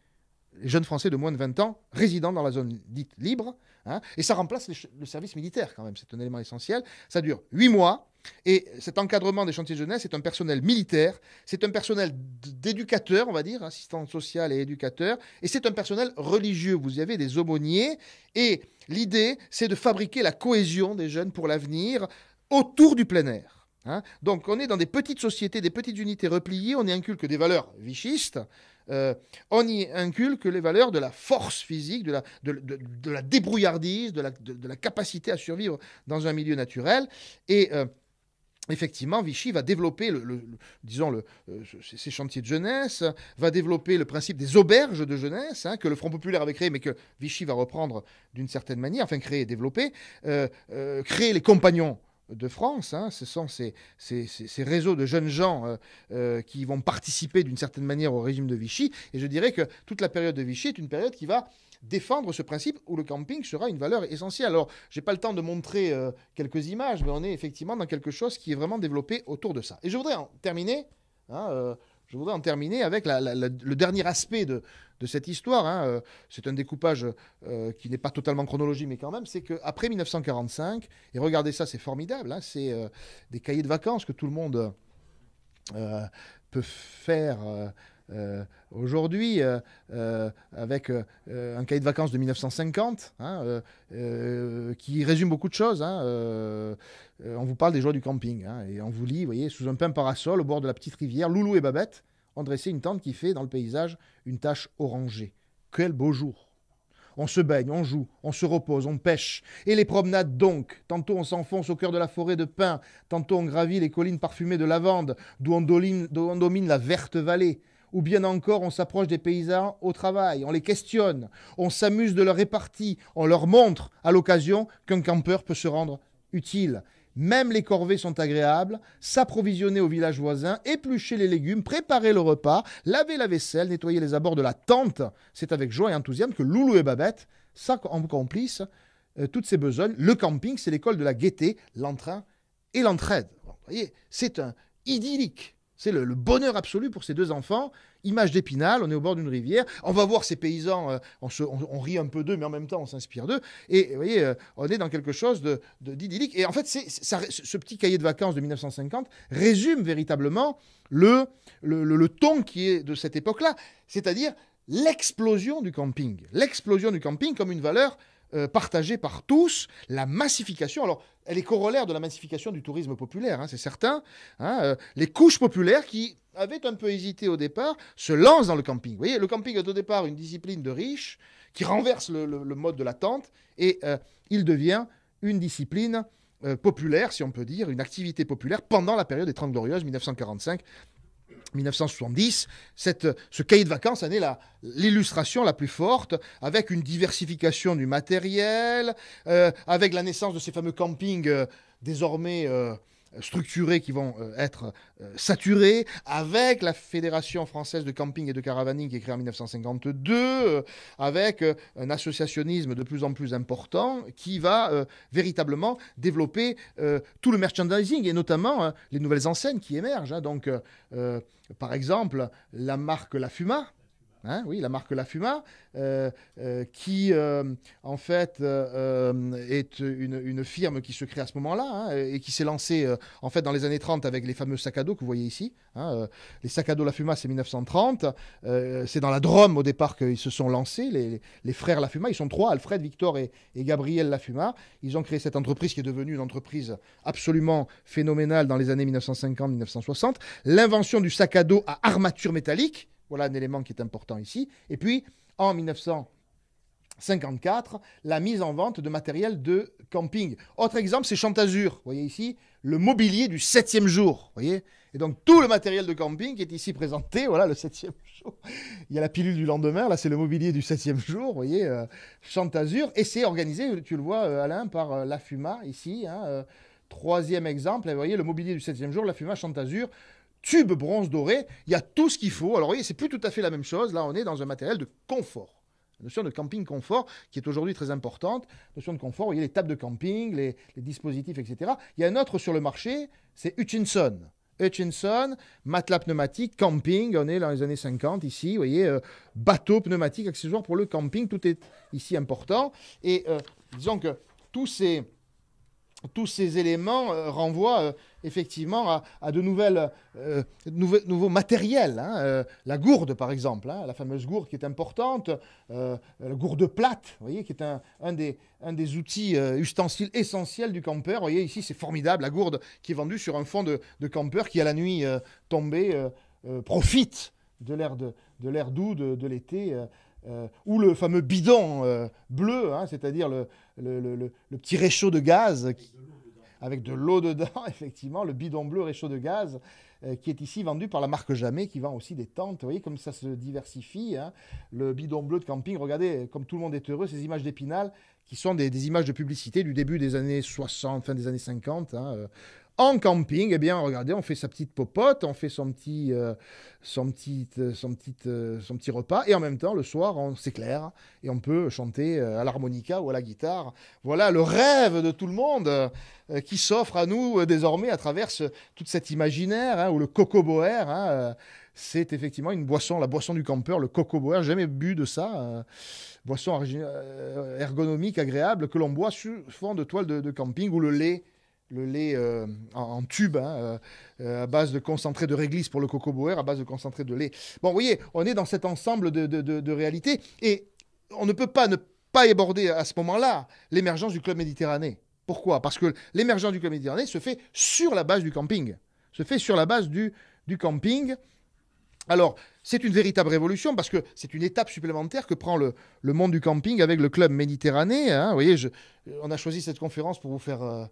les jeunes Français de moins de 20 ans, résidant dans la zone dite libre. Hein. et ça remplace le service militaire, quand même. C'est un élément essentiel. Ça dure 8 mois. Et cet encadrement des chantiers jeunesse est un personnel militaire, c'est un personnel d'éducateur, on va dire, assistant social et éducateur, et c'est un personnel religieux. Vous y avez des aumôniers, et l'idée, c'est de fabriquer la cohésion des jeunes pour l'avenir autour du plein air. Hein? Donc on est dans des petites sociétés, des petites unités repliées, on y inculque des valeurs vichistes, euh, on y inculque les valeurs de la force physique, de la, débrouillardise, de la, capacité à survivre dans un milieu naturel. Et euh, effectivement, Vichy va développer, le, disons, le, ses euh, chantiers de jeunesse, va développer le principe des auberges de jeunesse, hein, que le Front Populaire avait créé, mais que Vichy va reprendre d'une certaine manière, enfin créer et développer, créer les compagnons de France. Hein, ce sont ces, réseaux de jeunes gens euh, euh, qui vont participer d'une certaine manière au régime de Vichy. Et je dirais que toute la période de Vichy est une période qui va défendre ce principe où le camping sera une valeur essentielle. Alors, je n'ai pas le temps de montrer euh, quelques images, mais on est effectivement dans quelque chose qui est vraiment développé autour de ça. Et je voudrais en terminer. Hein, je voudrais en terminer avec le dernier aspect de, de cette histoire, hein, euh, c'est un découpage euh, qui n'est pas totalement chronologique, mais quand même, c'est qu'après 1945, et regardez ça, c'est formidable, hein, c'est euh, des cahiers de vacances que tout le monde peut faire. aujourd'hui avec un cahier de vacances de 1950 hein, qui résume beaucoup de choses. on vous parle des joies du camping et on vous lit, vous voyez, sous un pin parasol au bord de la petite rivière, Loulou et Babette, on dressé une tente qui fait dans le paysage une tache orangée. Quel beau jour on se baigne, on joue, on se repose, on pêche. Et les promenades donc Tantôt on s'enfonce au cœur de la forêt de pins, tantôt on gravit les collines parfumées de lavande, d'où on, on domine la verte vallée ou bien encore on s'approche des paysans au travail, on les questionne, on s'amuse de leur répartie, on leur montre à l'occasion qu'un campeur peut se rendre utile. Même les corvées sont agréables. S'approvisionner au village voisin, éplucher les légumes, préparer le repas, laver la vaisselle, nettoyer les abords de la tente. C'est avec joie et enthousiasme que Loulou et Babette s'accomplissent euh, toutes ces besognes. Le camping, c'est l'école de la gaieté, l'entrain et l'entraide. vous voyez, c'est un idyllique. C'est le, bonheur absolu pour ces deux enfants. Image d'Épinal, on est au bord d'une rivière. On va voir ces paysans, euh, on, rit un peu d'eux, mais en même temps, on s'inspire d'eux. Et vous voyez, euh, on est dans quelque chose de, d'idyllique. Et en fait, ce petit cahier de vacances de 1950 résume véritablement le, le ton qui est de cette époque-là. C'est-à-dire l'explosion du camping. L'explosion du camping comme une valeur euh, partagée par tous, la massification. Alors, elle est corollaire de la massification du tourisme populaire, hein, c'est certain. Hein, euh, les couches populaires qui avaient un peu hésité au départ se lancent dans le camping. Vous voyez, le camping est au départ une discipline de riches qui renverse le, mode de la tente et euh, il devient une discipline populaire, si on peut dire, une activité populaire pendant la période des Trente Glorieuses, 1945 1970, cette, ce cahier de vacances en est l'illustration la, plus forte, avec une diversification du matériel, euh, avec la naissance de ces fameux campings euh, désormais euh, structurés qui vont euh, être euh, saturés, avec la Fédération française de camping et de caravaning qui est créée en 1952, euh, avec un associationnisme de plus en plus important qui va véritablement développer tout le merchandising et notamment hein, les nouvelles enseignes qui émergent. Hein. donc, par exemple, la marque La Fuma, Hein, oui, la marque La Fuma, euh, euh, qui euh, en fait est une, firme qui se crée à ce moment-là hein, et qui s'est lancée en fait dans les années 30 avec les fameux sacs à dos que vous voyez ici. Hein, les sacs à dos La Fuma, c'est 1930. c'est dans la Drôme au départ qu'ils se sont lancés, les, frères La Fuma. Ils sont trois, Alfred, Victor et, Gabriel La Fuma. Ils ont créé cette entreprise qui est devenue une entreprise absolument phénoménale dans les années 1950-1960. L'invention du sac à dos à armature métallique. Voilà un élément qui est important ici. Et puis, en 1954, la mise en vente de matériel de camping. Autre exemple, c'est Chantazur. Vous voyez ici, le mobilier du septième jour. voyez Et donc, tout le matériel de camping qui est ici présenté, voilà, le septième jour. Il y a la pilule du lendemain, là, c'est le mobilier du septième jour, voyez, euh, Chantazur. Et c'est organisé, tu le vois, euh, Alain, par euh, la FUMA, ici, hein, Troisième exemple, vous voyez, le mobilier du septième jour, la FUMA Chantazur, tube bronze doré, il y a tout ce qu'il faut. Alors, vous voyez, c'est plus tout à fait la même chose. Là, on est dans un matériel de confort. La notion de camping confort, qui est aujourd'hui très importante. La notion de confort, vous voyez, les tables de camping, les, dispositifs, etc. Il y a un autre sur le marché, c'est Hutchinson. Hutchinson, matelas pneumatique, camping, on est dans les années 50 ici, vous voyez, euh, bateau pneumatique, accessoire pour le camping, tout est ici important. Et euh, disons que tous ces, tous ces éléments euh, renvoient euh, effectivement à, de nouvelles, euh, nouveaux matériels. Hein, la gourde, par exemple, hein, la fameuse gourde qui est importante, la gourde plate, vous voyez, qui est un, des, outils ustensiles essentiels du campeur. voyez, ici, c'est formidable, la gourde qui est vendue sur un fond de, de campeur qui, à la nuit tombée, profite de l'air doux de, l'été, ou le fameux bidon bleu, hein, c'est-à-dire le le, petit réchaud de gaz avec de l'eau dedans, effectivement, le bidon bleu réchaud de gaz euh, qui est ici vendu par la marque Jamais, qui vend aussi des tentes. Vous voyez comme ça se diversifie. Hein. Le bidon bleu de camping, regardez, comme tout le monde est heureux, ces images d'Épinal qui sont des, images de publicité du début des années 60, fin des années 50. En camping, eh bien, regardez, on fait sa petite popote, on fait son petit, euh, son, petit, euh, son, petit euh, son petit repas, et en même temps, le soir, on s'éclaire et on peut chanter à l'harmonica ou à la guitare. Voilà le rêve de tout le monde qui s'offre à nous désormais à travers toute cette imaginaire, hein, ou le coco boer, hein, c'est effectivement une boisson, la boisson du campeur, le coco J'ai Jamais bu de ça. boisson ergonomique, agréable, que l'on boit sous fond de toile de, camping ou le lait le lait euh, en, tube, hein, euh, euh, à base de concentré de réglisse pour le coco boer, à base de concentré de lait. Bon, vous voyez, on est dans cet ensemble de, de, de, réalités et on ne peut pas ne pas aborder à ce moment-là l'émergence du club méditerranéen. Pourquoi Parce que l'émergence du club méditerranéen se fait sur la base du camping, se fait sur la base du, du camping. Alors, c'est une véritable révolution parce que c'est une étape supplémentaire que prend le, le, monde du camping avec le club méditerranéen. Hein. Vous voyez, je, on a choisi cette conférence pour vous faire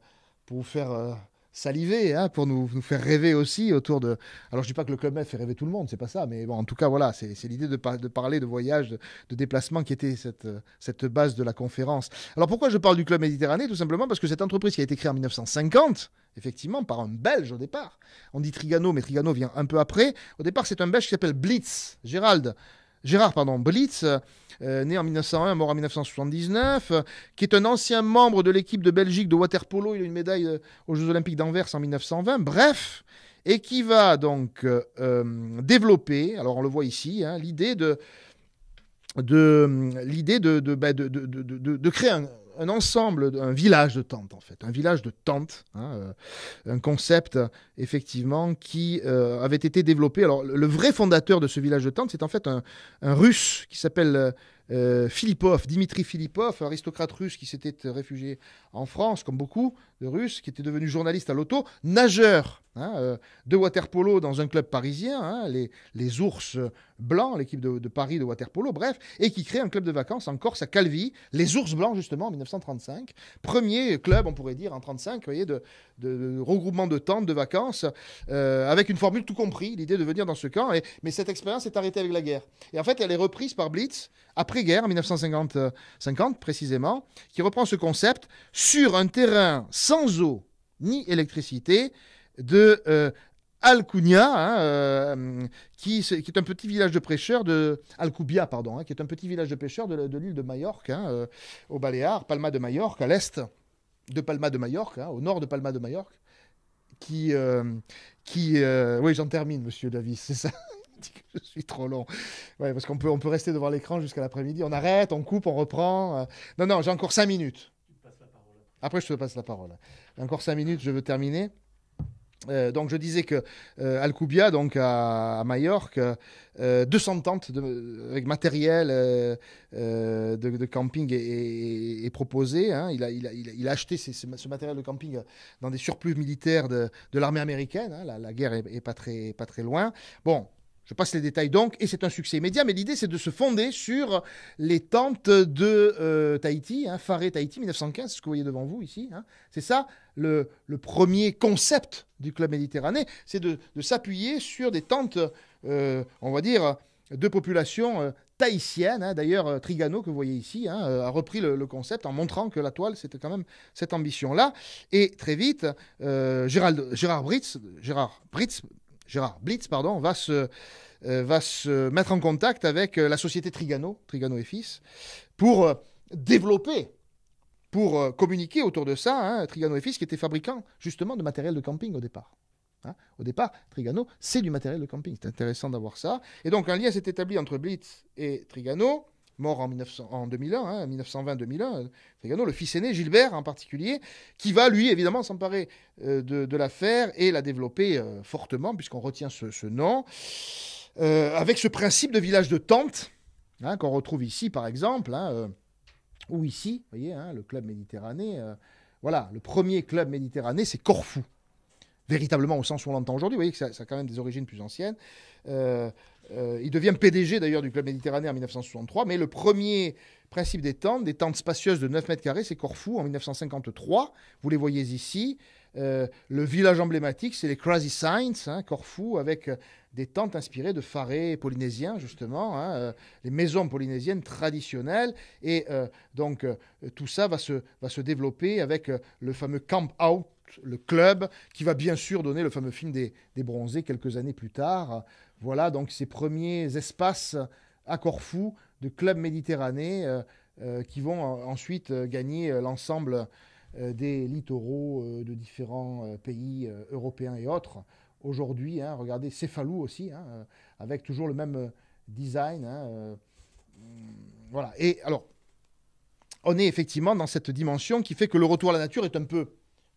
pour vous faire euh, saliver, hein, pour nous, faire rêver aussi autour de. Alors je dis pas que le Club Med fait rêver tout le monde, c'est pas ça, mais en tout cas voilà, c'est l'idée de, parler de voyage, de, déplacement qui était cette, cette base de la conférence. Alors pourquoi je parle du Club Méditerranée Tout simplement parce que cette entreprise qui a été créée en 1950, effectivement, par un Belge au départ. On dit Trigano, mais Trigano vient un peu après. Au départ, c'est un Belge qui s'appelle Blitz, Gérald Gérard pardon, Blitz, euh, né en 1901, mort en 1979, qui est un ancien membre de l'équipe de Belgique de waterpolo. Il a une médaille euh, aux Jeux Olympiques d'Anvers en 1920. Bref, et qui va donc euh, développer, alors on le voit ici, l'idée de, créer un, un ensemble, un village de tentes en fait, un village de tentes, hein, euh, un concept effectivement qui euh, avait été développé. Alors le vrai fondateur de ce village de tentes, c'est en fait un Russe qui s'appelle euh, euh, Dimitri Filipov, aristocrate russe qui s'était euh, réfugié en France, comme beaucoup de Russes, qui était devenu journaliste à l'auto, nageur hein, water euh, de waterpolo dans un club parisien, hein, les, les, Ours Blancs, l'équipe de, Paris de waterpolo, bref, et qui crée un club de vacances en Corse à Calvi, les Ours Blancs justement en 1935, premier club, on pourrait dire, en 1935, voyez, de, regroupement de tentes, de vacances, avec une formule tout compris, l'idée de venir dans ce camp, mais cette expérience est arrêtée avec la guerre. Et en fait, elle est reprise par Blitz après-guerre, en 1950 précisément, qui reprend ce concept sur un terrain sans eau ni électricité de euh, Alcunia, hein, euh, qui, est un petit village de pêcheurs de Alcubia, pardon, hein, qui est un petit village de pêcheurs de, de l'île de Majorque, hein, euh, au Baléares, Palma de Majorque, à l'est de Palma de Majorque, au nord de Palma de Majorque, qui, qui, oui, j'en termine, Monsieur Davis, c'est ça je suis trop long. Ouais, parce qu'on peut, on peut rester devant l'écran jusqu'à l'après-midi. On arrête, on coupe, on reprend. Euh. Non, non, j'ai encore cinq minutes. Après, je te passe la parole. Encore cinq minutes, je veux terminer. Euh, donc je disais que euh, Alcubia, donc à, à Majorque, euh, 200 tentes de, avec matériel euh, de, camping est, proposé. Hein. Il, a, il, a, il, a, acheté ce matériel de camping dans des surplus militaires de, de l'armée américaine. Hein. La, guerre n'est pas très, pas très loin. Bon, je passe les détails donc, et c'est un succès immédiat, mais l'idée c'est de se fonder sur les tentes de euh, Tahiti, Faré hein, Tahiti 1915, ce que vous voyez devant vous ici. Hein. C'est ça le, premier concept du club méditerranéen, c'est de, s'appuyer sur des tentes, euh, on va dire, de population euh, tahitienne. Hein. D'ailleurs, Trigano, que vous voyez ici, a repris le, concept en montrant que la toile, c'était quand même cette ambition-là. Et très vite, Gérard Gérard Britz Gérard Blitz, pardon, va se, euh, va se mettre en contact avec euh, la société Trigano, Trigano et Fils, pour euh, développer, pour communiquer autour de ça, hein, Trigano et Fils qui était fabricant justement de matériel de camping au départ. Hein, au départ, Trigano, c'est du matériel de camping. C'est intéressant d'avoir ça. Et donc un lien s'est établi entre Blitz et Trigano mort en, 1900, en 2001, 1920-2001, hein, le fils aîné, Gilbert en particulier, qui va, lui, évidemment, s'emparer euh, de, l'affaire et la développer euh, fortement, puisqu'on retient ce, nom, euh, avec ce principe de village de tente, hein, qu'on retrouve ici, par exemple, hein, ou ici, voyez, le club méditerranéen. voilà, le premier club méditerranéen, c'est Corfou véritablement au sens où on l'entend aujourd'hui. Vous voyez que ça, a quand même des origines plus anciennes. Euh, il devient PDG d'ailleurs du club méditerranéen en 1963, mais le premier principe des tentes, des tentes spacieuses de 9 mètres carrés, c'est Corfou en 1953. Vous les voyez ici. Euh, le village emblématique, c'est les Crazy Signs, hein, Corfou, avec euh, des tentes inspirées de phares polynésiens, justement, hein, les maisons polynésiennes traditionnelles. Et donc, tout ça va se, développer avec le fameux camp out, le club, qui va bien sûr donner le fameux film des, des bronzés quelques années plus tard. Voilà donc ces premiers espaces à Corfou de clubs méditerranéens euh, euh, qui vont ensuite euh, gagner l'ensemble des littoraux de différents pays européens et autres. Aujourd'hui, hein, regardez Céphalou aussi, hein, avec toujours le même design. Hein, voilà. Et alors, on est effectivement dans cette dimension qui fait que le retour à la nature est un peu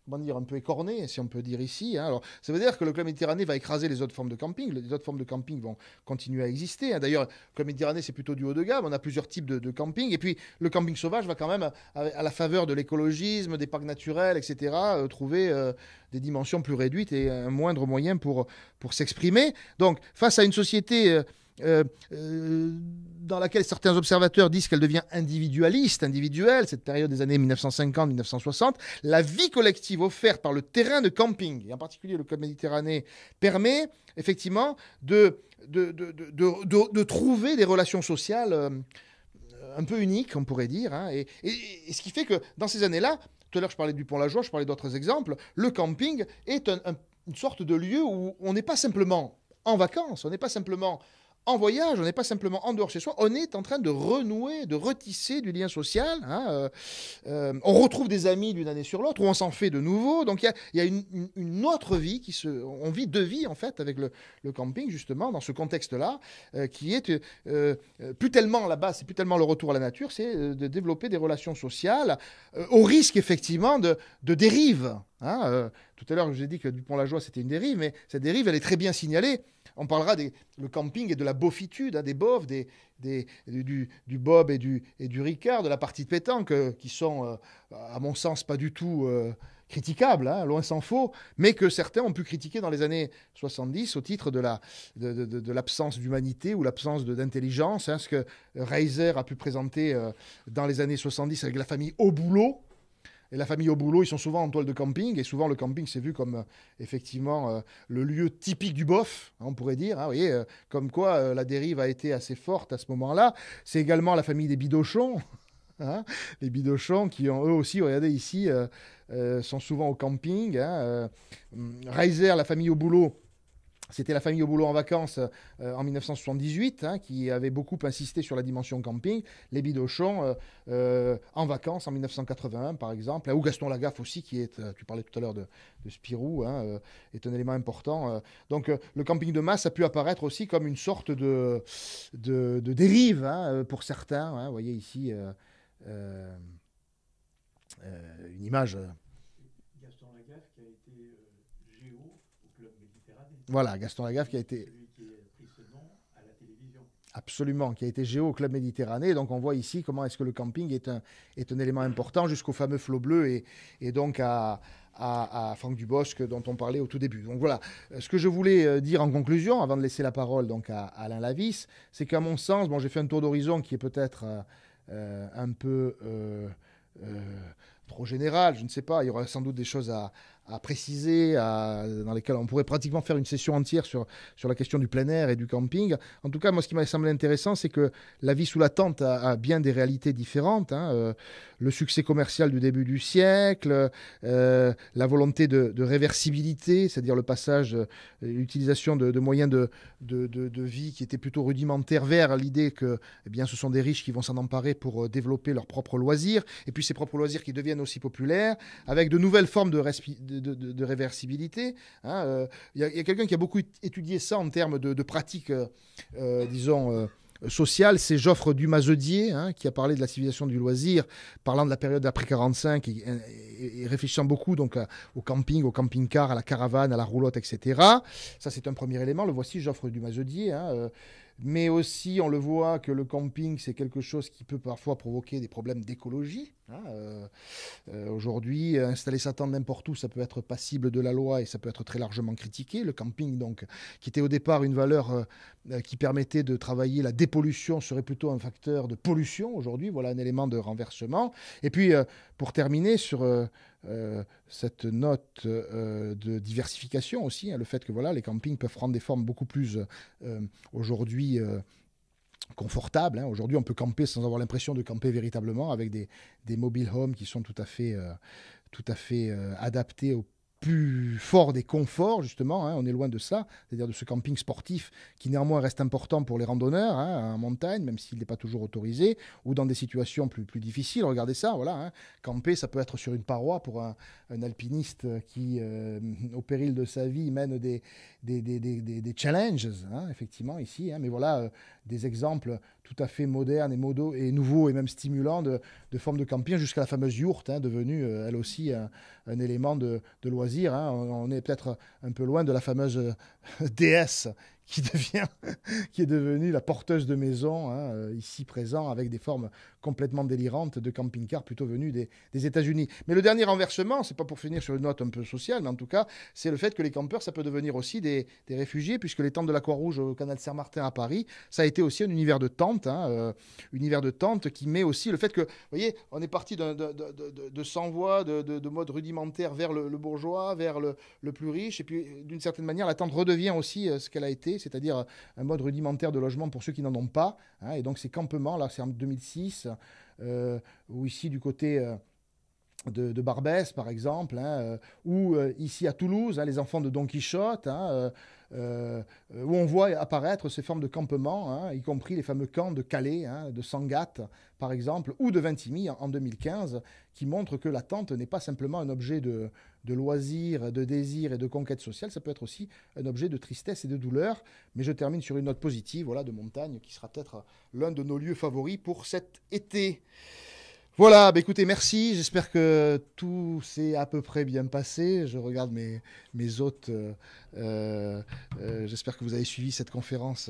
comment dire, un peu écorné, si on peut dire ici. Hein. Alors, ça veut dire que le club méditerranéen va écraser les autres formes de camping. Les autres formes de camping vont continuer à exister. Hein. D'ailleurs, le club Méditerranée, c'est plutôt du haut de gamme. On a plusieurs types de, camping. Et puis, le camping sauvage va quand même, à, la faveur de l'écologisme, des parcs naturels, etc., euh, trouver euh, des dimensions plus réduites et un moindre moyen pour, pour s'exprimer. Donc, face à une société... Euh, euh, euh, dans laquelle certains observateurs disent qu'elle devient individualiste, individuelle, cette période des années 1950-1960, la vie collective offerte par le terrain de camping, et en particulier le Club méditerranéen permet effectivement de, de, de, de, de trouver des relations sociales euh, un peu uniques, on pourrait dire. Hein. et, ce qui fait que dans ces années-là, tout à l'heure je parlais du Pont-la-Joie, je parlais d'autres exemples, le camping est une sorte de lieu où on n'est pas simplement en vacances, on n'est pas simplement en voyage, on n'est pas simplement en dehors chez soi, on est en train de renouer, de retisser du lien social. Hein, euh, euh, on retrouve des amis d'une année sur l'autre, ou on s'en fait de nouveau. Donc il y a, une, autre vie qui se. On vit deux vies, en fait, avec le, camping, justement, dans ce contexte-là, euh, qui est plus tellement là-bas, c'est plus tellement le retour à la nature, c'est de développer des relations sociales, au risque, effectivement, de, de dérives. Hein, euh, tout à l'heure, je vous ai dit que dupont joie c'était une dérive, mais cette dérive, elle est très bien signalée. On parlera des le camping et de la bofitude hein, des bofs des, du, bob et du, et du ricard, de la partie de pétanque, euh, qui sont, euh, à mon sens, pas du tout critiquables, hein, loin s'en faut, mais que certains ont pu critiquer dans les années 70 au titre de l'absence la, de, d'humanité ou l'absence d'intelligence, ce que Reiser a pu présenter dans les années 70 avec la famille au boulot et la famille au boulot, ils sont souvent en toile de camping, et souvent le camping c'est vu comme euh, effectivement euh, le lieu typique du bof, hein, on pourrait dire, hein, vous euh, comme quoi la dérive a été assez forte à ce moment-là. C'est également la famille des bidochons. Hein, les bidochons qui ont eux aussi, regardez ici, sont souvent au camping. Hum, Reiser, la famille au boulot, c'était la famille au boulot en vacances euh, en 1978 hein, qui avait beaucoup insisté sur la dimension camping. Les Bidochons euh, euh, en vacances en 1981 par exemple, ou Gaston Lagaffe aussi qui est, tu parlais tout à l'heure de, Spirou, hein, est un élément important. Donc le camping de masse a pu apparaître aussi comme une sorte de, dérive hein, pour certains. Vous voyez ici une image Voilà, Gaston Lagaffe qui a été. Absolument, qui a été géo au Club Méditerranée. Donc on voit ici comment est-ce que le camping est un, est un élément important jusqu'au fameux flot bleu et, et donc à, à, Franck Dubosc dont on parlait au tout début. Donc voilà, euh, ce que je voulais euh, dire en conclusion, avant de laisser la parole donc à, Alain Lavis, c'est qu'à mon sens, bon j'ai fait un tour d'horizon qui est peut-être euh, un peu... trop général, je ne sais pas, il y aura sans doute des choses à, à préciser, dans lesquels on pourrait pratiquement faire une session entière sur, sur la question du plein air et du camping. En tout cas, moi, ce qui m'a semblé intéressant, c'est que la vie sous la tente a, bien des réalités différentes. Hein. Euh, le succès commercial du début du siècle, euh, la volonté de, réversibilité, c'est-à-dire le passage, euh, l'utilisation de, moyens de, de, de, vie qui étaient plutôt rudimentaires vers l'idée que eh bien, ce sont des riches qui vont s'en emparer pour développer leurs propres loisirs, et puis ces propres loisirs qui deviennent aussi populaires, avec de nouvelles formes de, de, réversibilité. Hein, euh, il y a, quelqu'un qui a beaucoup étudié ça en termes de, pratiques, euh, euh, disons, sociales. C'est Geoffre dumas hein, qui a parlé de la civilisation du loisir, parlant de la période après 45 et, réfléchissant beaucoup donc au camping, au camping-car, à la caravane, à la roulotte, etc. Ça, c'est un premier élément. Le voici, Joffre du Mazaudier. Hein, mais aussi on le voit que le camping c'est quelque chose qui peut parfois provoquer des problèmes d'écologie. Hein, euh, euh, aujourd'hui, installer sa tente n'importe où, ça peut être passible de la loi et ça peut être très largement critiqué. Le camping, donc, qui était au départ une valeur euh, euh, qui permettait de travailler la dépollution serait plutôt un facteur de pollution aujourd'hui. Voilà un élément de renversement. Et puis, euh, pour terminer sur euh, cette note de diversification aussi, hein, le fait que voilà, les campings peuvent prendre des formes beaucoup plus aujourd'hui confortables. Hein. Aujourd'hui, on peut camper sans avoir l'impression de camper véritablement avec des, des mobile homes qui sont tout à fait, tout à fait adaptés aux plus fort des conforts, justement, hein, on est loin de ça, c'est-à-dire de ce camping sportif qui néanmoins reste important pour les randonneurs hein, en montagne, même s'il n'est pas toujours autorisé, ou dans des situations plus, plus difficiles. Regardez ça, voilà, hein. camper, ça peut être sur une paroi pour un, alpiniste qui, euh, au péril de sa vie, mène des, des, challenges, effectivement, ici. mais voilà euh, des exemples tout à fait moderne et, modo, et nouveau et même stimulant de, forme de camping jusqu'à la fameuse yourte, hein, devenue euh, elle aussi un, élément de, loisir. Hein. on, est peut-être un peu loin de la fameuse déesse qui devient, qui est devenue la porteuse de maison, hein, euh, ici présent, avec des formes complètement délirantes de camping-car plutôt venues des, des États-Unis. Mais le dernier renversement, c'est pas pour finir sur une note un peu sociale, mais en tout cas, c'est le fait que les campeurs, ça peut devenir aussi des, des réfugiés, puisque les tentes de la Croix-Rouge au canal Saint-Martin à Paris, ça a été aussi un univers de tente, hein, euh, univers de tente qui met aussi le fait que, vous voyez, on est parti de, de, de, de de, mode rudimentaire vers le, bourgeois, vers le, le, plus riche, et puis d'une certaine manière, la tente redevient devient aussi euh, ce qu'elle a été, c'est-à-dire euh, un mode rudimentaire de logement pour ceux qui n'en ont pas. Hein, et donc ces campements, là c'est en 2006, euh, ou ici du côté... de, Barbès, par exemple, hein, ou ici à Toulouse, hein, les enfants de Don Quichotte, euh, où on voit apparaître ces formes de campement, hein, y compris les fameux camps de Calais, hein, de Sangatte, par exemple, ou de Vintimille en 2015, qui montrent que la tente n'est pas simplement un objet de, de loisir, de désir et de conquête sociale, ça peut être aussi un objet de tristesse et de douleur. Mais je termine sur une note positive, voilà, de montagne, qui sera peut-être l'un de nos lieux favoris pour cet été. Voilà, bah, écoutez, merci. J'espère que tout s'est à peu près bien passé. Je regarde mes, mes hôtes. Euh, euh, euh, j'espère que vous avez suivi cette conférence.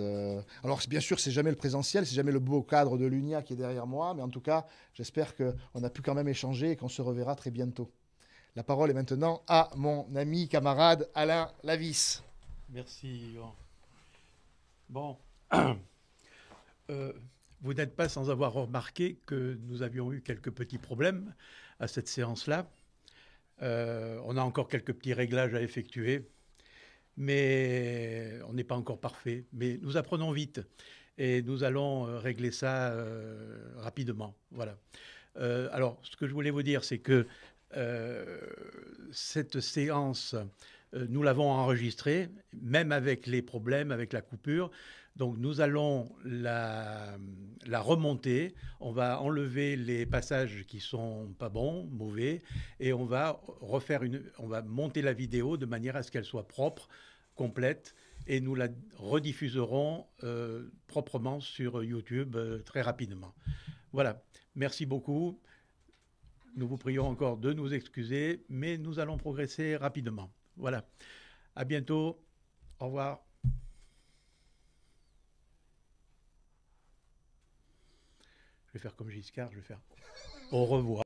Alors, bien sûr, c'est jamais le présentiel, c'est jamais le beau cadre de l'UNIA qui est derrière moi, mais en tout cas, j'espère qu'on a pu quand même échanger et qu'on se reverra très bientôt. La parole est maintenant à mon ami, camarade Alain Lavis. Merci, Yvan. Bon. Vous n'êtes pas sans avoir remarqué que nous avions eu quelques petits problèmes à cette séance-là. Euh, on a encore quelques petits réglages à effectuer, mais on n'est pas encore parfait. Mais nous apprenons vite et nous allons euh, régler ça euh, rapidement. Voilà. alors, ce que je voulais vous dire, c'est que cette séance, nous l'avons enregistrée, même avec les problèmes, avec la coupure. Donc nous allons la, remonter, on va enlever les passages qui sont pas bons, mauvais, et on va refaire une, on va monter la vidéo de manière à ce qu'elle soit propre, complète, et nous la rediffuserons euh, proprement sur YouTube euh, très rapidement. Voilà, merci beaucoup. Nous vous prions encore de nous excuser, mais nous allons progresser rapidement. Voilà. À bientôt. Au revoir. Je vais faire comme Giscard, je vais faire au revoir.